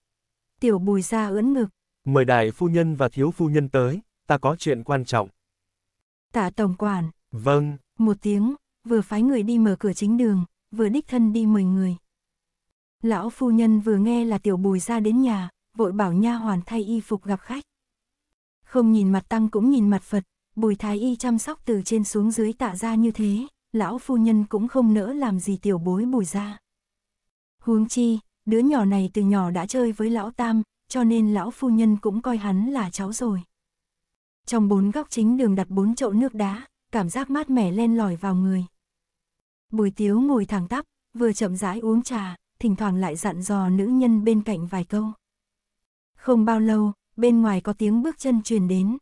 Tiểu Bùi Gia ưỡn ngực. Mời đại phu nhân và thiếu phu nhân tới, ta có chuyện quan trọng. Tạ Tổng Quản. Vâng. Một tiếng, vừa phái người đi mở cửa chính đường, vừa đích thân đi mời người. Lão phu nhân vừa nghe là tiểu bùi ra đến nhà, vội bảo nha hoàn thay y phục gặp khách. Không nhìn mặt tăng cũng nhìn mặt Phật, bùi thái y chăm sóc từ trên xuống dưới tạ ra như thế, lão phu nhân cũng không nỡ làm gì tiểu bối bùi ra. Huống chi, đứa nhỏ này từ nhỏ đã chơi với lão tam, cho nên lão phu nhân cũng coi hắn là cháu rồi. Trong bốn góc chính đường đặt bốn chậu nước đá, cảm giác mát mẻ len lỏi vào người. Bùi tiếu ngồi thẳng tắp, vừa chậm rãi uống trà, thỉnh thoảng lại dặn dò nữ nhân bên cạnh vài câu. Không bao lâu, bên ngoài có tiếng bước chân truyền đến.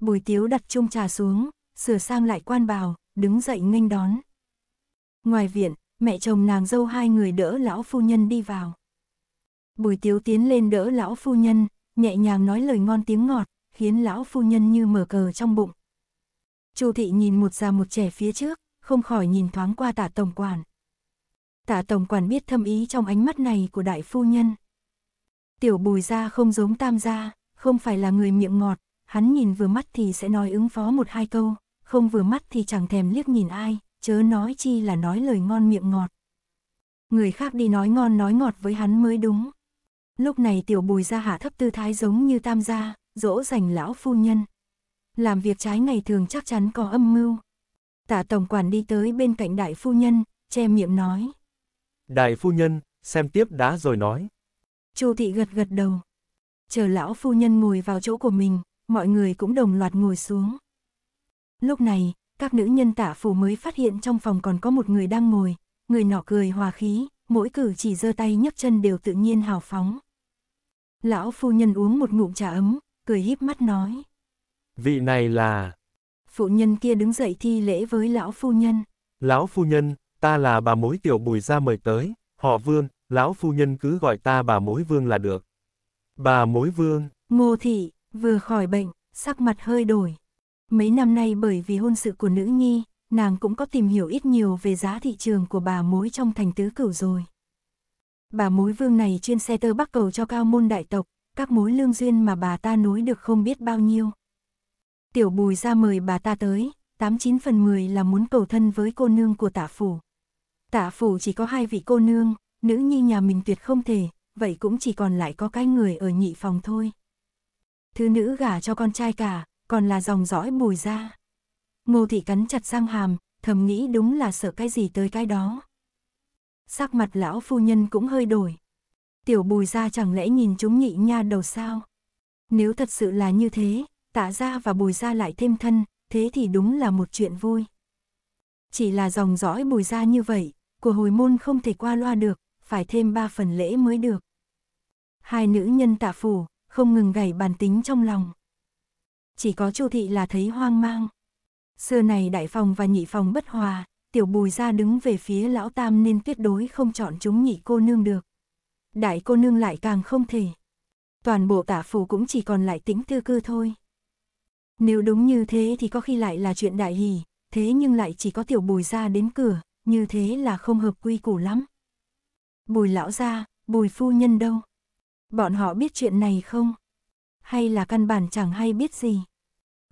Bùi tiếu đặt chung trà xuống, sửa sang lại quan bào, đứng dậy nghênh đón. Ngoài viện, mẹ chồng nàng dâu hai người đỡ lão phu nhân đi vào. Bùi tiếu tiến lên đỡ lão phu nhân, nhẹ nhàng nói lời ngon tiếng ngọt, khiến lão phu nhân như mở cờ trong bụng. Chu thị nhìn một già một trẻ phía trước, không khỏi nhìn thoáng qua tả tổng quản. Tả tổng quản biết thâm ý trong ánh mắt này của đại phu nhân. Tiểu bùi gia không giống tam gia, không phải là người miệng ngọt, hắn nhìn vừa mắt thì sẽ nói ứng phó một hai câu, không vừa mắt thì chẳng thèm liếc nhìn ai, chớ nói chi là nói lời ngon miệng ngọt. Người khác đi nói ngon nói ngọt với hắn mới đúng. Lúc này tiểu bùi gia hạ thấp tư thái giống như tam gia, dỗ dành lão phu nhân. Làm việc trái ngày thường chắc chắn có âm mưu. tạ tổng quản đi tới bên cạnh đại phu nhân, che miệng nói. Đại phu nhân, xem tiếp đã rồi nói. Chu thị gật gật đầu. Chờ lão phu nhân ngồi vào chỗ của mình, mọi người cũng đồng loạt ngồi xuống. Lúc này, các nữ nhân tả phủ mới phát hiện trong phòng còn có một người đang ngồi, người nọ cười hòa khí, mỗi cử chỉ giơ tay nhấc chân đều tự nhiên hào phóng. Lão phu nhân uống một ngụm trà ấm, cười híp mắt nói. Vị này là... Phụ nhân kia đứng dậy thi lễ với lão phu nhân. Lão phu nhân, ta là bà mối tiểu bùi ra mời tới, họ vương, lão phu nhân cứ gọi ta bà mối vương là được. Bà mối vương. Ngô thị, vừa khỏi bệnh, sắc mặt hơi đổi. Mấy năm nay bởi vì hôn sự của nữ nhi, nàng cũng có tìm hiểu ít nhiều về giá thị trường của bà mối trong thành tứ cửu rồi. Bà mối vương này chuyên xe tơ bắc cầu cho cao môn đại tộc, các mối lương duyên mà bà ta nối được không biết bao nhiêu. Tiểu bùi ra mời bà ta tới, 89 phần 10 là muốn cầu thân với cô nương của tả phủ. Tả phủ chỉ có hai vị cô nương, nữ nhi nhà mình tuyệt không thể, vậy cũng chỉ còn lại có cái người ở nhị phòng thôi. Thứ nữ gả cho con trai cả, còn là dòng dõi bùi ra. Ngô thị cắn chặt răng hàm, thầm nghĩ đúng là sợ cái gì tới cái đó. Sắc mặt lão phu nhân cũng hơi đổi, tiểu bùi gia chẳng lẽ nhìn chúng nhị nha đầu sao? Nếu thật sự là như thế, tạ gia và bùi gia lại thêm thân, thế thì đúng là một chuyện vui. Chỉ là dòng dõi bùi gia như vậy, của hồi môn không thể qua loa được, phải thêm ba phần lễ mới được. Hai nữ nhân tạ phủ, không ngừng gảy bàn tính trong lòng. Chỉ có chu thị là thấy hoang mang. Xưa này đại phòng và nhị phòng bất hòa, tiểu bùi gia đứng về phía lão tam nên tuyệt đối không chọn chúng nhị cô nương được đại cô nương lại càng không thể. Toàn bộ tả phủ cũng chỉ còn lại tính tư cư thôi. Nếu đúng như thế thì có khi lại là chuyện đại hỷ, thế nhưng lại chỉ có tiểu bùi ra đến cửa, như thế là không hợp quy củ lắm. Bùi lão ra, bùi phu nhân đâu? Bọn họ biết chuyện này không? Hay là căn bản chẳng hay biết gì?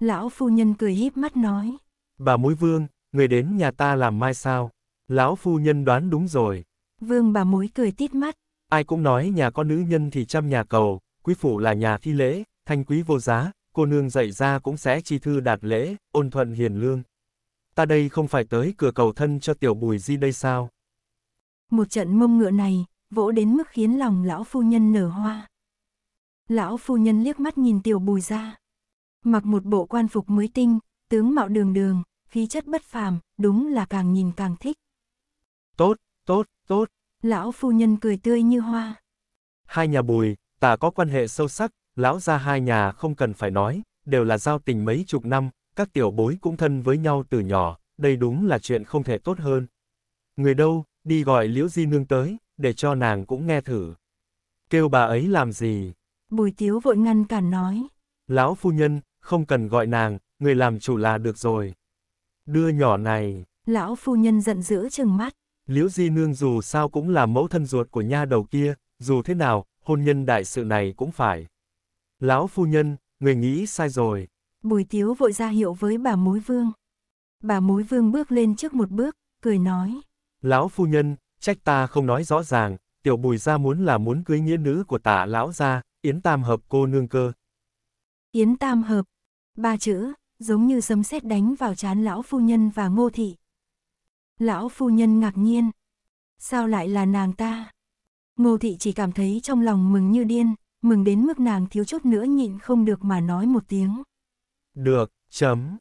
Lão phu nhân cười híp mắt nói. Bà mối vương, người đến nhà ta làm mai sao? Lão phu nhân đoán đúng rồi. Vương bà mối cười tít mắt. Ai cũng nói nhà có nữ nhân thì trăm nhà cầu, quý phủ là nhà thi lễ, thanh quý vô giá, cô nương dạy ra cũng sẽ chi thư đạt lễ, ôn thuận hiền lương. Ta đây không phải tới cửa cầu thân cho tiểu bùi di đây sao? Một trận mông ngựa này, vỗ đến mức khiến lòng lão phu nhân nở hoa. Lão phu nhân liếc mắt nhìn tiểu bùi ra. Mặc một bộ quan phục mới tinh, tướng mạo đường đường, khí chất bất phàm, đúng là càng nhìn càng thích. Tốt, tốt, tốt, Lão phu nhân cười tươi như hoa. Hai nhà bùi, ta có quan hệ sâu sắc, lão ra hai nhà không cần phải nói, đều là giao tình mấy chục năm, các tiểu bối cũng thân với nhau từ nhỏ, đây đúng là chuyện không thể tốt hơn. Người đâu, đi gọi Liễu Di Nương tới, để cho nàng cũng nghe thử. Kêu bà ấy làm gì? Bùi tiếu vội ngăn cản nói. Lão phu nhân, không cần gọi nàng, người làm chủ là được rồi. Đưa nhỏ này. Lão phu nhân giận dữ chừng mắt. Liễu Di Nương dù sao cũng là mẫu thân ruột của nha đầu kia, dù thế nào, hôn nhân đại sự này cũng phải. Lão phu nhân, người nghĩ sai rồi. Bùi Tiếu vội ra hiệu với bà mối vương. Bà mối vương bước lên trước một bước, cười nói. Lão phu nhân, trách ta không nói rõ ràng, tiểu bùi ra muốn là muốn cưới nghĩa nữ của tả lão ra, yến tam hợp cô nương cơ. Yến tam hợp, ba chữ, giống như sấm sét đánh vào trán lão phu nhân và ngô thị. Lão phu nhân ngạc nhiên. Sao lại là nàng ta? Ngô thị chỉ cảm thấy trong lòng mừng như điên, mừng đến mức nàng thiếu chút nữa nhịn không được mà nói một tiếng. Được, chấm.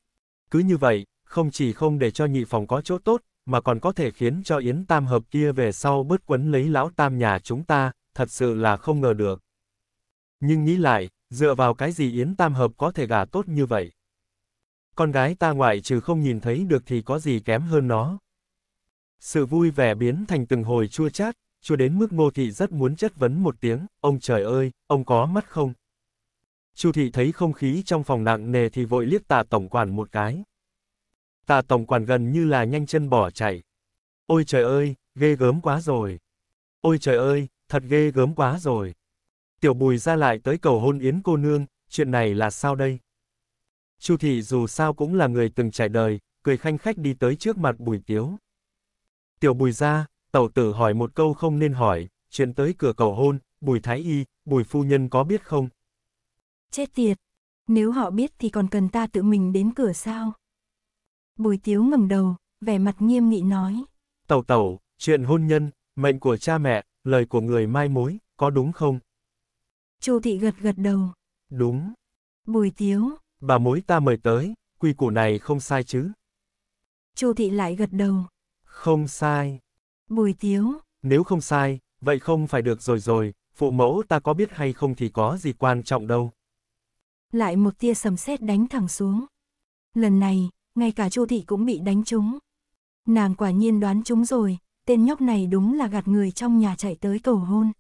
Cứ như vậy, không chỉ không để cho nhị phòng có chỗ tốt, mà còn có thể khiến cho Yến Tam Hợp kia về sau bớt quấn lấy lão Tam nhà chúng ta, thật sự là không ngờ được. Nhưng nghĩ lại, dựa vào cái gì Yến Tam Hợp có thể gả tốt như vậy? Con gái ta ngoại trừ không nhìn thấy được thì có gì kém hơn nó. Sự vui vẻ biến thành từng hồi chua chát, chua đến mức ngô thị rất muốn chất vấn một tiếng, ông trời ơi, ông có mắt không? Chu thị thấy không khí trong phòng nặng nề thì vội liếc tạ tổng quản một cái. Tạ tổng quản gần như là nhanh chân bỏ chạy. Ôi trời ơi, ghê gớm quá rồi. Ôi trời ơi, thật ghê gớm quá rồi. Tiểu bùi ra lại tới cầu hôn yến cô nương, chuyện này là sao đây? Chu thị dù sao cũng là người từng trải đời, cười khanh khách đi tới trước mặt bùi tiếu. Tiểu Bùi ra, tẩu tử hỏi một câu không nên hỏi, chuyện tới cửa cầu hôn, Bùi Thái Y, Bùi Phu Nhân có biết không? Chết tiệt! Nếu họ biết thì còn cần ta tự mình đến cửa sao? Bùi Tiếu ngẩng đầu, vẻ mặt nghiêm nghị nói. Tẩu tẩu, chuyện hôn nhân, mệnh của cha mẹ, lời của người mai mối, có đúng không? Chu Thị gật gật đầu. Đúng. Bùi Tiếu. Bà mối ta mời tới, quy củ này không sai chứ? Chu Thị lại gật đầu. Không sai. Bùi tiếu. Nếu không sai, vậy không phải được rồi rồi, phụ mẫu ta có biết hay không thì có gì quan trọng đâu. Lại một tia sầm sét đánh thẳng xuống. Lần này, ngay cả Chu thị cũng bị đánh trúng. Nàng quả nhiên đoán trúng rồi, tên nhóc này đúng là gạt người trong nhà chạy tới cầu hôn.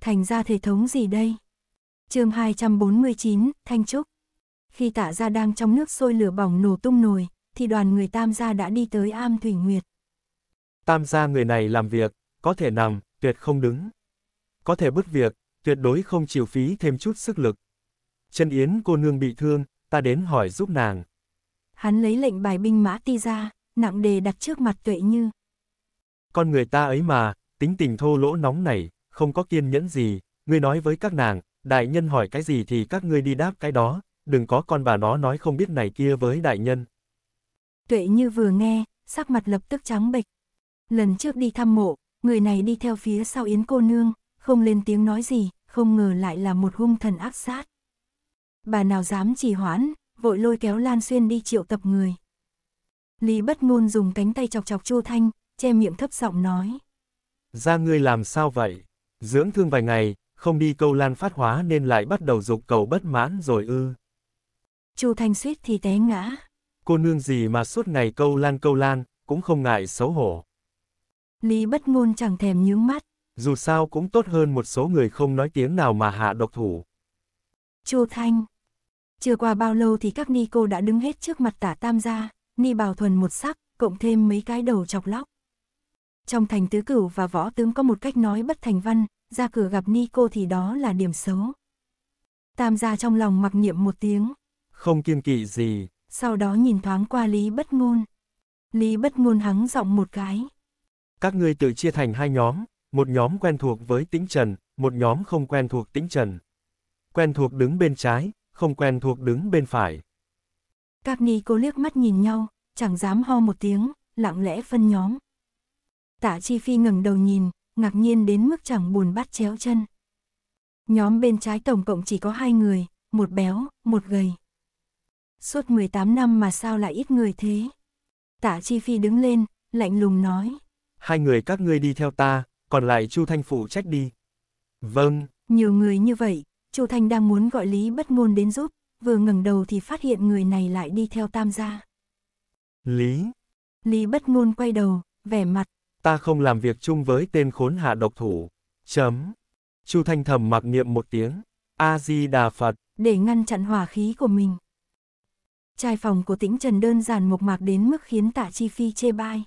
Thành ra thể thống gì đây? chương 249, Thanh Trúc. Khi tạ gia đang trong nước sôi lửa bỏng nổ tung nồi, thì đoàn người tam gia đã đi tới am thủy nguyệt tam gia người này làm việc, có thể nằm, tuyệt không đứng. Có thể bứt việc, tuyệt đối không chịu phí thêm chút sức lực. chân Yến cô nương bị thương, ta đến hỏi giúp nàng. Hắn lấy lệnh bài binh mã ti ra, nặng đề đặt trước mặt tuệ như. Con người ta ấy mà, tính tình thô lỗ nóng nảy không có kiên nhẫn gì, ngươi nói với các nàng, đại nhân hỏi cái gì thì các ngươi đi đáp cái đó, đừng có con bà nó nói không biết này kia với đại nhân. Tuệ như vừa nghe, sắc mặt lập tức trắng bệch. Lần trước đi thăm mộ, người này đi theo phía sau Yến cô nương, không lên tiếng nói gì, không ngờ lại là một hung thần ác sát. Bà nào dám trì hoãn, vội lôi kéo Lan Xuyên đi triệu tập người. Lý bất ngôn dùng cánh tay chọc chọc Chu Thanh, che miệng thấp giọng nói. Ra ngươi làm sao vậy? Dưỡng thương vài ngày, không đi câu lan phát hóa nên lại bắt đầu dục cầu bất mãn rồi ư. Chu Thanh suýt thì té ngã. Cô nương gì mà suốt ngày câu lan câu lan, cũng không ngại xấu hổ. Lý bất ngôn chẳng thèm nhướng mắt. Dù sao cũng tốt hơn một số người không nói tiếng nào mà hạ độc thủ. Chu Thanh Chưa qua bao lâu thì các ni cô đã đứng hết trước mặt tả tam gia, ni bào thuần một sắc, cộng thêm mấy cái đầu chọc lóc. Trong thành tứ cửu và võ tướng có một cách nói bất thành văn, ra cửa gặp ni cô thì đó là điểm xấu. Tam gia trong lòng mặc niệm một tiếng. Không kiên kỵ gì. Sau đó nhìn thoáng qua Lý bất ngôn. Lý bất ngôn hắng giọng một cái. Các ngươi tự chia thành hai nhóm, một nhóm quen thuộc với tĩnh trần, một nhóm không quen thuộc tĩnh trần. Quen thuộc đứng bên trái, không quen thuộc đứng bên phải. Các ni cô liếc mắt nhìn nhau, chẳng dám ho một tiếng, lặng lẽ phân nhóm. Tạ Chi Phi ngẩng đầu nhìn, ngạc nhiên đến mức chẳng buồn bắt chéo chân. Nhóm bên trái tổng cộng chỉ có hai người, một béo, một gầy. Suốt 18 năm mà sao lại ít người thế? Tạ Chi Phi đứng lên, lạnh lùng nói hai người các ngươi đi theo ta, còn lại Chu Thanh phụ trách đi. Vâng. Nhiều người như vậy, Chu Thanh đang muốn gọi Lý Bất Ngôn đến giúp, vừa ngẩng đầu thì phát hiện người này lại đi theo Tam gia. Lý. Lý Bất Ngôn quay đầu, vẻ mặt. Ta không làm việc chung với tên khốn hạ độc thủ. Chấm. Chu Thanh thầm mặc niệm một tiếng. A-di-đà Phật. Để ngăn chặn hỏa khí của mình. Trai phòng của tĩnh Trần đơn giản mộc mạc đến mức khiến tạ chi phi chê bai.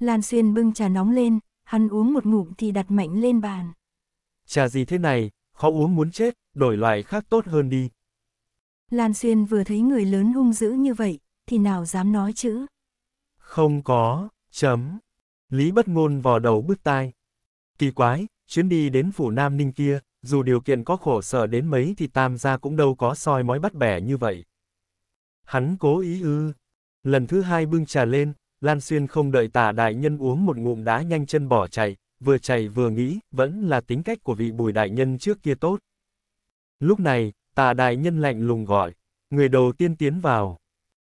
Lan Xuyên bưng trà nóng lên, hắn uống một ngụm thì đặt mạnh lên bàn. Trà gì thế này, khó uống muốn chết, đổi loại khác tốt hơn đi. Lan Xuyên vừa thấy người lớn hung dữ như vậy, thì nào dám nói chữ. Không có, chấm. Lý bất ngôn vò đầu bứt tai. Kỳ quái, chuyến đi đến phủ Nam Ninh kia, dù điều kiện có khổ sở đến mấy thì tam gia cũng đâu có soi mói bắt bẻ như vậy. Hắn cố ý ư. Lần thứ hai bưng trà lên, Lan Xuyên không đợi tả đại nhân uống một ngụm đá nhanh chân bỏ chạy, vừa chạy vừa nghĩ, vẫn là tính cách của vị bùi đại nhân trước kia tốt. Lúc này, tả đại nhân lạnh lùng gọi, người đầu tiên tiến vào.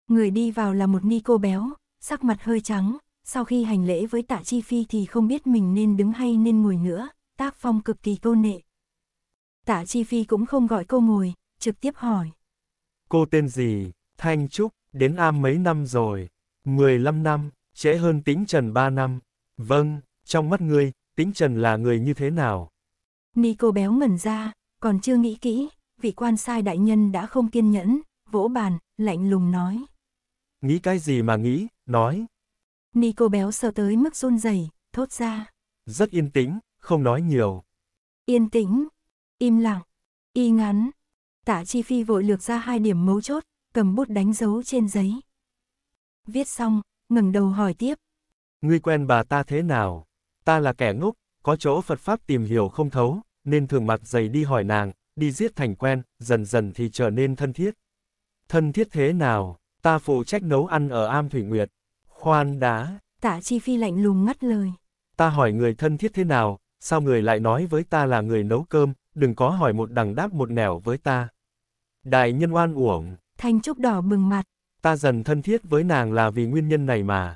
Người đi vào là một ni cô béo, sắc mặt hơi trắng, sau khi hành lễ với tạ chi phi thì không biết mình nên đứng hay nên ngồi nữa, tác phong cực kỳ cô nệ. Tạ chi phi cũng không gọi cô ngồi, trực tiếp hỏi. Cô tên gì? Thanh Trúc, đến am mấy năm rồi? 15 năm, trễ hơn tính Trần 3 năm. Vâng, trong mắt ngươi, tính Trần là người như thế nào? Nico béo ngẩn ra, còn chưa nghĩ kỹ, vị quan sai đại nhân đã không kiên nhẫn, vỗ bàn, lạnh lùng nói. Nghĩ cái gì mà nghĩ, nói. Nico béo sợ tới mức run rẩy, thốt ra. Rất yên tĩnh, không nói nhiều. Yên tĩnh, im lặng, y ngắn. Tả Chi Phi vội lược ra hai điểm mấu chốt, cầm bút đánh dấu trên giấy viết xong, ngừng đầu hỏi tiếp. Ngươi quen bà ta thế nào? Ta là kẻ ngốc, có chỗ Phật Pháp tìm hiểu không thấu, nên thường mặc giày đi hỏi nàng, đi giết thành quen, dần dần thì trở nên thân thiết. Thân thiết thế nào? Ta phụ trách nấu ăn ở Am Thủy Nguyệt. Khoan đã. Tạ Chi Phi lạnh lùng ngắt lời. Ta hỏi người thân thiết thế nào, sao người lại nói với ta là người nấu cơm, đừng có hỏi một đằng đáp một nẻo với ta. Đại nhân oan uổng. Thanh Trúc đỏ bừng mặt, ta dần thân thiết với nàng là vì nguyên nhân này mà.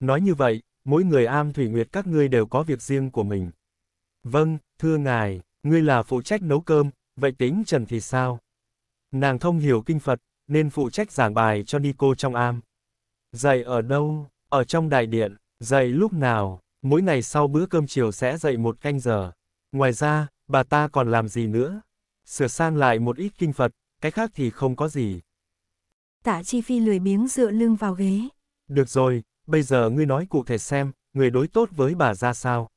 Nói như vậy, mỗi người am thủy nguyệt các ngươi đều có việc riêng của mình. Vâng, thưa ngài, ngươi là phụ trách nấu cơm, vậy tính Trần thì sao? Nàng thông hiểu kinh Phật, nên phụ trách giảng bài cho Nico trong am. Dạy ở đâu? Ở trong đại điện, dạy lúc nào? Mỗi ngày sau bữa cơm chiều sẽ dậy một canh giờ. Ngoài ra, bà ta còn làm gì nữa? Sửa sang lại một ít kinh Phật, cái khác thì không có gì tạ chi phi lười biếng dựa lưng vào ghế. Được rồi, bây giờ ngươi nói cụ thể xem, người đối tốt với bà ra sao?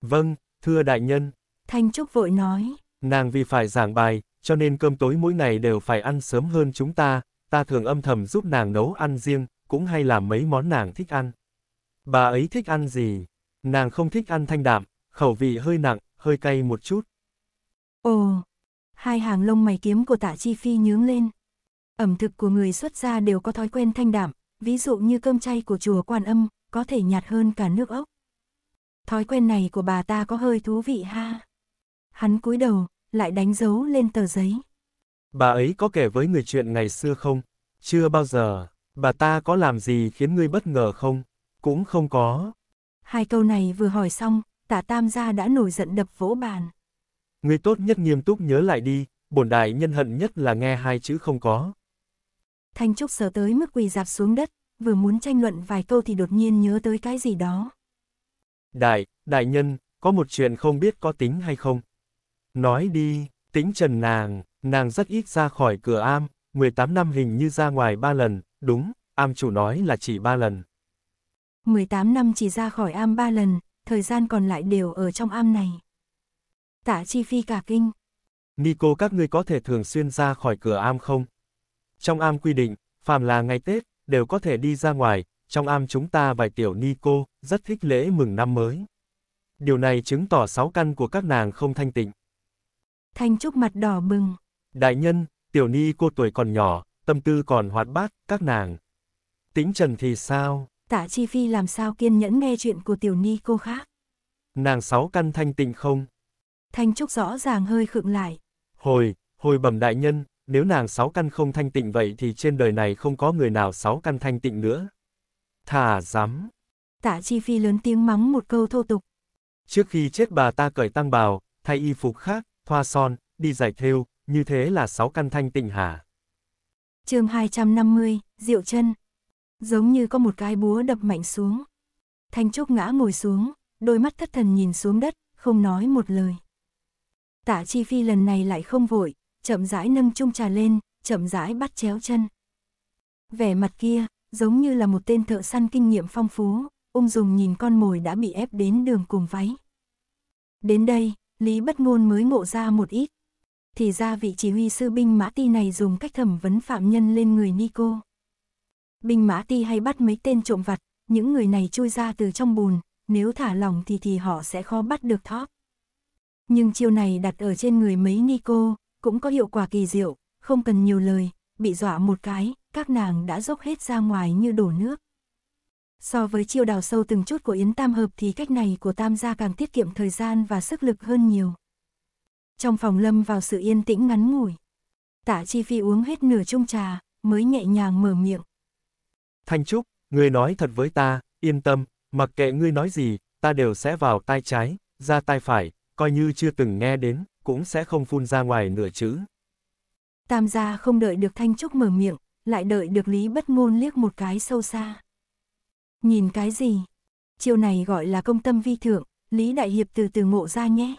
Vâng, thưa đại nhân. Thanh Trúc vội nói. Nàng vì phải giảng bài, cho nên cơm tối mỗi ngày đều phải ăn sớm hơn chúng ta, ta thường âm thầm giúp nàng nấu ăn riêng, cũng hay làm mấy món nàng thích ăn. Bà ấy thích ăn gì? Nàng không thích ăn thanh đạm, khẩu vị hơi nặng, hơi cay một chút. Ồ, hai hàng lông mày kiếm của tạ chi phi nhướng lên. Ẩm thực của người xuất gia đều có thói quen thanh đạm. ví dụ như cơm chay của chùa Quan Âm, có thể nhạt hơn cả nước ốc. Thói quen này của bà ta có hơi thú vị ha. Hắn cúi đầu, lại đánh dấu lên tờ giấy. Bà ấy có kể với người chuyện ngày xưa không? Chưa bao giờ. Bà ta có làm gì khiến ngươi bất ngờ không? Cũng không có. Hai câu này vừa hỏi xong, tả tam gia đã nổi giận đập vỗ bàn. Ngươi tốt nhất nghiêm túc nhớ lại đi, bổn đại nhân hận nhất là nghe hai chữ không có. Thanh Trúc sợ tới mức quỳ dạp xuống đất, vừa muốn tranh luận vài câu thì đột nhiên nhớ tới cái gì đó. Đại, đại nhân, có một chuyện không biết có tính hay không? Nói đi, tính trần nàng, nàng rất ít ra khỏi cửa am, 18 năm hình như ra ngoài 3 lần, đúng, am chủ nói là chỉ 3 lần. 18 năm chỉ ra khỏi am 3 lần, thời gian còn lại đều ở trong am này. Tả chi phi cả kinh. Nico các ngươi có thể thường xuyên ra khỏi cửa am không? Trong am quy định, phàm là ngày Tết, đều có thể đi ra ngoài, trong am chúng ta vài tiểu ni cô, rất thích lễ mừng năm mới. Điều này chứng tỏ sáu căn của các nàng không thanh tịnh. Thanh Trúc mặt đỏ bừng. Đại nhân, tiểu ni cô tuổi còn nhỏ, tâm tư còn hoạt bát, các nàng. Tính trần thì sao? Tạ Chi Phi làm sao kiên nhẫn nghe chuyện của tiểu ni cô khác? Nàng sáu căn thanh tịnh không? Thanh Trúc rõ ràng hơi khựng lại. Hồi, hồi bẩm đại nhân, nếu nàng sáu căn không thanh tịnh vậy thì trên đời này không có người nào sáu căn thanh tịnh nữa. Thà dám. Tạ Chi Phi lớn tiếng mắng một câu thô tục. Trước khi chết bà ta cởi tăng bào, thay y phục khác, thoa son, đi giải thêu, như thế là sáu căn thanh tịnh hả? chương 250, Diệu chân Giống như có một cái búa đập mạnh xuống. Thanh Trúc ngã ngồi xuống, đôi mắt thất thần nhìn xuống đất, không nói một lời. Tạ Chi Phi lần này lại không vội, chậm rãi nâng chung trà lên, chậm rãi bắt chéo chân. Vẻ mặt kia, giống như là một tên thợ săn kinh nghiệm phong phú, ung dùng nhìn con mồi đã bị ép đến đường cùng váy. Đến đây, Lý Bất Ngôn mới ngộ ra một ít. Thì ra vị chỉ huy sư binh mã ti này dùng cách thẩm vấn phạm nhân lên người Nico. Binh mã ti hay bắt mấy tên trộm vặt, những người này chui ra từ trong bùn, nếu thả lỏng thì thì họ sẽ khó bắt được thóp. Nhưng chiêu này đặt ở trên người mấy Nico, cũng có hiệu quả kỳ diệu, không cần nhiều lời, bị dọa một cái, các nàng đã dốc hết ra ngoài như đổ nước. So với chiêu đào sâu từng chút của Yến Tam Hợp thì cách này của Tam gia càng tiết kiệm thời gian và sức lực hơn nhiều. Trong phòng lâm vào sự yên tĩnh ngắn ngủi. Tạ Chi Phi uống hết nửa chung trà, mới nhẹ nhàng mở miệng. Thanh Trúc, ngươi nói thật với ta, yên tâm, mặc kệ ngươi nói gì, ta đều sẽ vào tai trái, ra tai phải, coi như chưa từng nghe đến cũng sẽ không phun ra ngoài nửa chữ. Tam gia không đợi được Thanh Trúc mở miệng, lại đợi được Lý Bất Ngôn liếc một cái sâu xa. Nhìn cái gì? Chiêu này gọi là công tâm vi thượng, Lý Đại Hiệp từ từ ngộ ra nhé.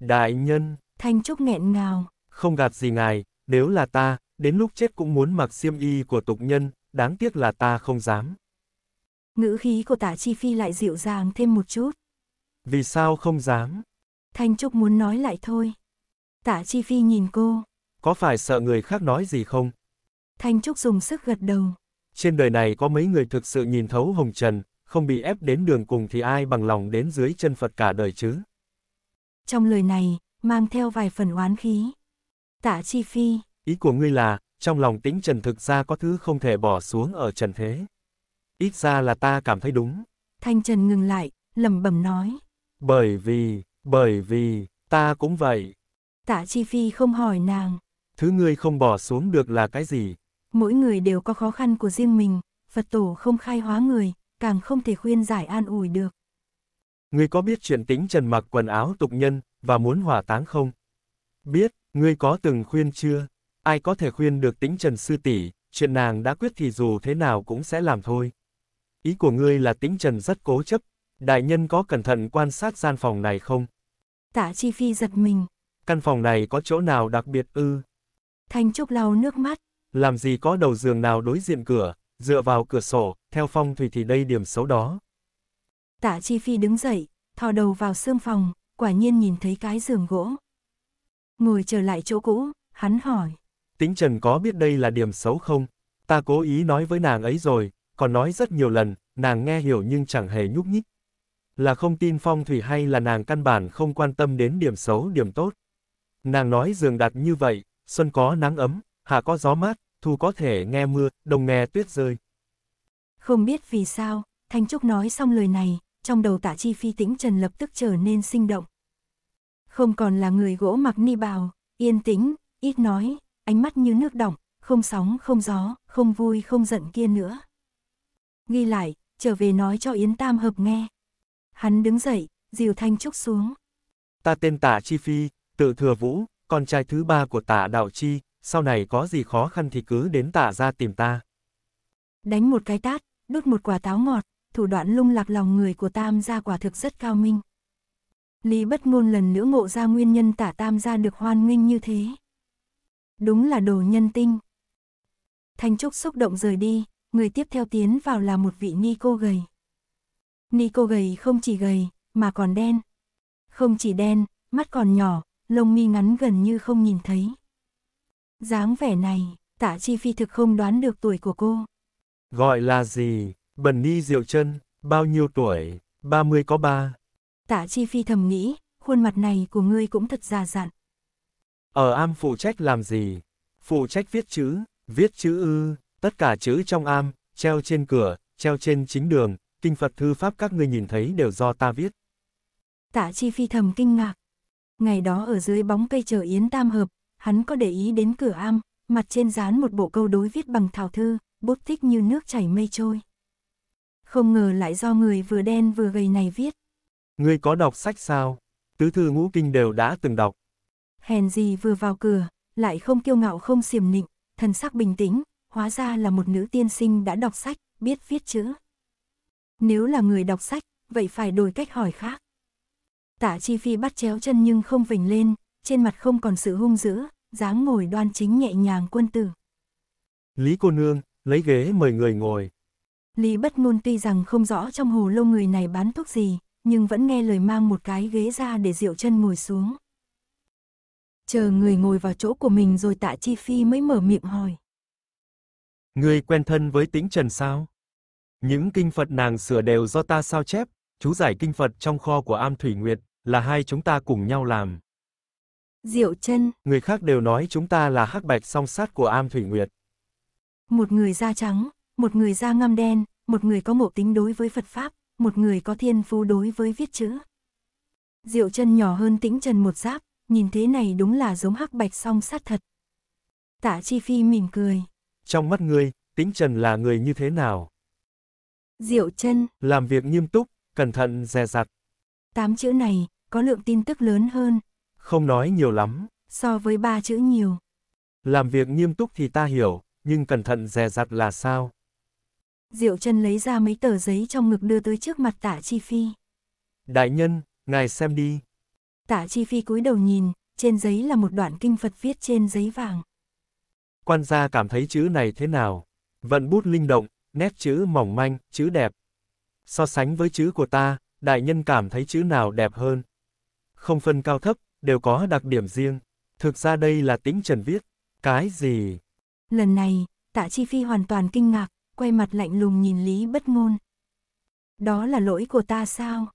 Đại nhân! Thanh Trúc nghẹn ngào. Không gạt gì ngài, nếu là ta, đến lúc chết cũng muốn mặc xiêm y của tục nhân, đáng tiếc là ta không dám. Ngữ khí của tả chi phi lại dịu dàng thêm một chút. Vì sao không dám? Thanh Trúc muốn nói lại thôi. Tả Chi Phi nhìn cô. Có phải sợ người khác nói gì không? Thanh Trúc dùng sức gật đầu. Trên đời này có mấy người thực sự nhìn thấu hồng trần, không bị ép đến đường cùng thì ai bằng lòng đến dưới chân Phật cả đời chứ? Trong lời này, mang theo vài phần oán khí. Tả Chi Phi. Ý của ngươi là, trong lòng tính trần thực ra có thứ không thể bỏ xuống ở trần thế. Ít ra là ta cảm thấy đúng. Thanh Trần ngừng lại, lẩm bẩm nói. Bởi vì, bởi vì, ta cũng vậy. Tạ Chi Phi không hỏi nàng. Thứ ngươi không bỏ xuống được là cái gì? Mỗi người đều có khó khăn của riêng mình, Phật tổ không khai hóa người, càng không thể khuyên giải an ủi được. Ngươi có biết chuyện tính trần mặc quần áo tục nhân, và muốn hỏa táng không? Biết, ngươi có từng khuyên chưa? Ai có thể khuyên được tính trần sư tỷ, chuyện nàng đã quyết thì dù thế nào cũng sẽ làm thôi. Ý của ngươi là tính trần rất cố chấp, đại nhân có cẩn thận quan sát gian phòng này không? Tạ Chi Phi giật mình. Căn phòng này có chỗ nào đặc biệt ư? Thanh Trúc lau nước mắt. Làm gì có đầu giường nào đối diện cửa, dựa vào cửa sổ, theo phong thủy thì đây điểm xấu đó. Tạ Chi Phi đứng dậy, thò đầu vào xương phòng, quả nhiên nhìn thấy cái giường gỗ. Ngồi trở lại chỗ cũ, hắn hỏi. Tính Trần có biết đây là điểm xấu không? Ta cố ý nói với nàng ấy rồi, còn nói rất nhiều lần, nàng nghe hiểu nhưng chẳng hề nhúc nhích là không tin phong thủy hay là nàng căn bản không quan tâm đến điểm xấu điểm tốt. Nàng nói giường đặt như vậy, xuân có nắng ấm, hạ có gió mát, thu có thể nghe mưa, đồng nghe tuyết rơi. Không biết vì sao, Thanh Trúc nói xong lời này, trong đầu tạ chi phi tĩnh trần lập tức trở nên sinh động. Không còn là người gỗ mặc ni bào, yên tĩnh, ít nói, ánh mắt như nước đỏng, không sóng không gió, không vui không giận kia nữa. Ghi lại, trở về nói cho Yến Tam hợp nghe. Hắn đứng dậy, dìu Thanh Trúc xuống. Ta tên Tả Chi Phi, tự thừa vũ, con trai thứ ba của Tả Đạo Chi, sau này có gì khó khăn thì cứ đến Tả ra tìm ta. Đánh một cái tát, đút một quả táo ngọt, thủ đoạn lung lạc lòng người của Tam gia quả thực rất cao minh. Lý bất ngôn lần nữa ngộ ra nguyên nhân Tả Tam gia được hoan nghênh như thế. Đúng là đồ nhân tinh. Thanh Trúc xúc động rời đi, người tiếp theo tiến vào là một vị ni cô gầy. Nico gầy không chỉ gầy, mà còn đen. Không chỉ đen, mắt còn nhỏ, lông mi ngắn gần như không nhìn thấy. dáng vẻ này, tạ chi phi thực không đoán được tuổi của cô. Gọi là gì? Bần ni diệu chân, bao nhiêu tuổi? 30 có ba. Tạ chi phi thầm nghĩ, khuôn mặt này của ngươi cũng thật già dặn. Ở am phụ trách làm gì? Phụ trách viết chữ, viết chữ ư, tất cả chữ trong am, treo trên cửa, treo trên chính đường, kinh Phật thư pháp các ngươi nhìn thấy đều do ta viết. Tạ Chi Phi thầm kinh ngạc. Ngày đó ở dưới bóng cây chờ Yến Tam Hợp, hắn có để ý đến cửa am, mặt trên dán một bộ câu đối viết bằng thảo thư, bút tích như nước chảy mây trôi. Không ngờ lại do người vừa đen vừa gầy này viết. Ngươi có đọc sách sao? Tứ thư ngũ kinh đều đã từng đọc. Hèn gì vừa vào cửa, lại không kiêu ngạo không xiểm nịnh, thần sắc bình tĩnh, hóa ra là một nữ tiên sinh đã đọc sách, biết viết chữ. Nếu là người đọc sách, vậy phải đổi cách hỏi khác. Tạ Chi Phi bắt chéo chân nhưng không vỉnh lên, trên mặt không còn sự hung dữ, dáng ngồi đoan chính nhẹ nhàng quân tử. Lý cô nương, lấy ghế mời người ngồi. Lý bất ngôn tuy rằng không rõ trong hồ lô người này bán thuốc gì, nhưng vẫn nghe lời mang một cái ghế ra để Diệu chân ngồi xuống. Chờ người ngồi vào chỗ của mình rồi tạ chi phi mới mở miệng hỏi. Người quen thân với tĩnh trần sao? Những kinh Phật nàng sửa đều do ta sao chép, chú giải kinh Phật trong kho của Am Thủy Nguyệt, là hai chúng ta cùng nhau làm. Diệu chân. Người khác đều nói chúng ta là hắc bạch song sát của Am Thủy Nguyệt. Một người da trắng, một người da ngăm đen, một người có mộ tính đối với Phật Pháp, một người có thiên phú đối với viết chữ. Diệu chân nhỏ hơn tĩnh trần một giáp, nhìn thế này đúng là giống hắc bạch song sát thật. Tạ Chi Phi mỉm cười. Trong mắt ngươi, tĩnh trần là người như thế nào? Diệu chân. Làm việc nghiêm túc, cẩn thận dè dặt. Tám chữ này, có lượng tin tức lớn hơn. Không nói nhiều lắm. So với ba chữ nhiều. Làm việc nghiêm túc thì ta hiểu, nhưng cẩn thận dè dặt là sao? Diệu chân lấy ra mấy tờ giấy trong ngực đưa tới trước mặt tạ chi phi. Đại nhân, ngài xem đi. Tạ chi phi cúi đầu nhìn, trên giấy là một đoạn kinh Phật viết trên giấy vàng. Quan gia cảm thấy chữ này thế nào? Vận bút linh động, nét chữ mỏng manh, chữ đẹp. So sánh với chữ của ta, đại nhân cảm thấy chữ nào đẹp hơn. Không phân cao thấp, đều có đặc điểm riêng. Thực ra đây là tính Trần viết. Cái gì? Lần này, tạ Chi Phi hoàn toàn kinh ngạc, quay mặt lạnh lùng nhìn Lý Bất Ngôn. Đó là lỗi của ta sao?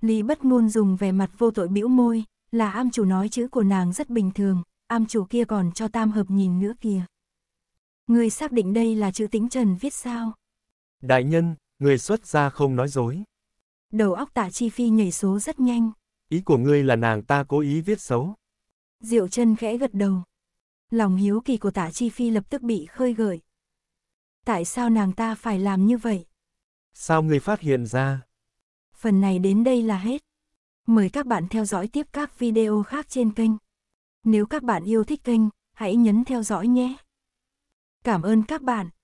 Lý Bất Ngôn dùng vẻ mặt vô tội bĩu môi, là am chủ nói chữ của nàng rất bình thường, am chủ kia còn cho tam hợp nhìn nữa kìa. Người xác định đây là chữ tính Trần viết sao? Đại nhân, người xuất gia không nói dối. Đầu óc tạ chi phi nhảy số rất nhanh. Ý của ngươi là nàng ta cố ý viết xấu. Diệu chân khẽ gật đầu. Lòng hiếu kỳ của tạ chi phi lập tức bị khơi gợi. Tại sao nàng ta phải làm như vậy? Sao ngươi phát hiện ra? Phần này đến đây là hết. Mời các bạn theo dõi tiếp các video khác trên kênh. Nếu các bạn yêu thích kênh, hãy nhấn theo dõi nhé. Cảm ơn các bạn.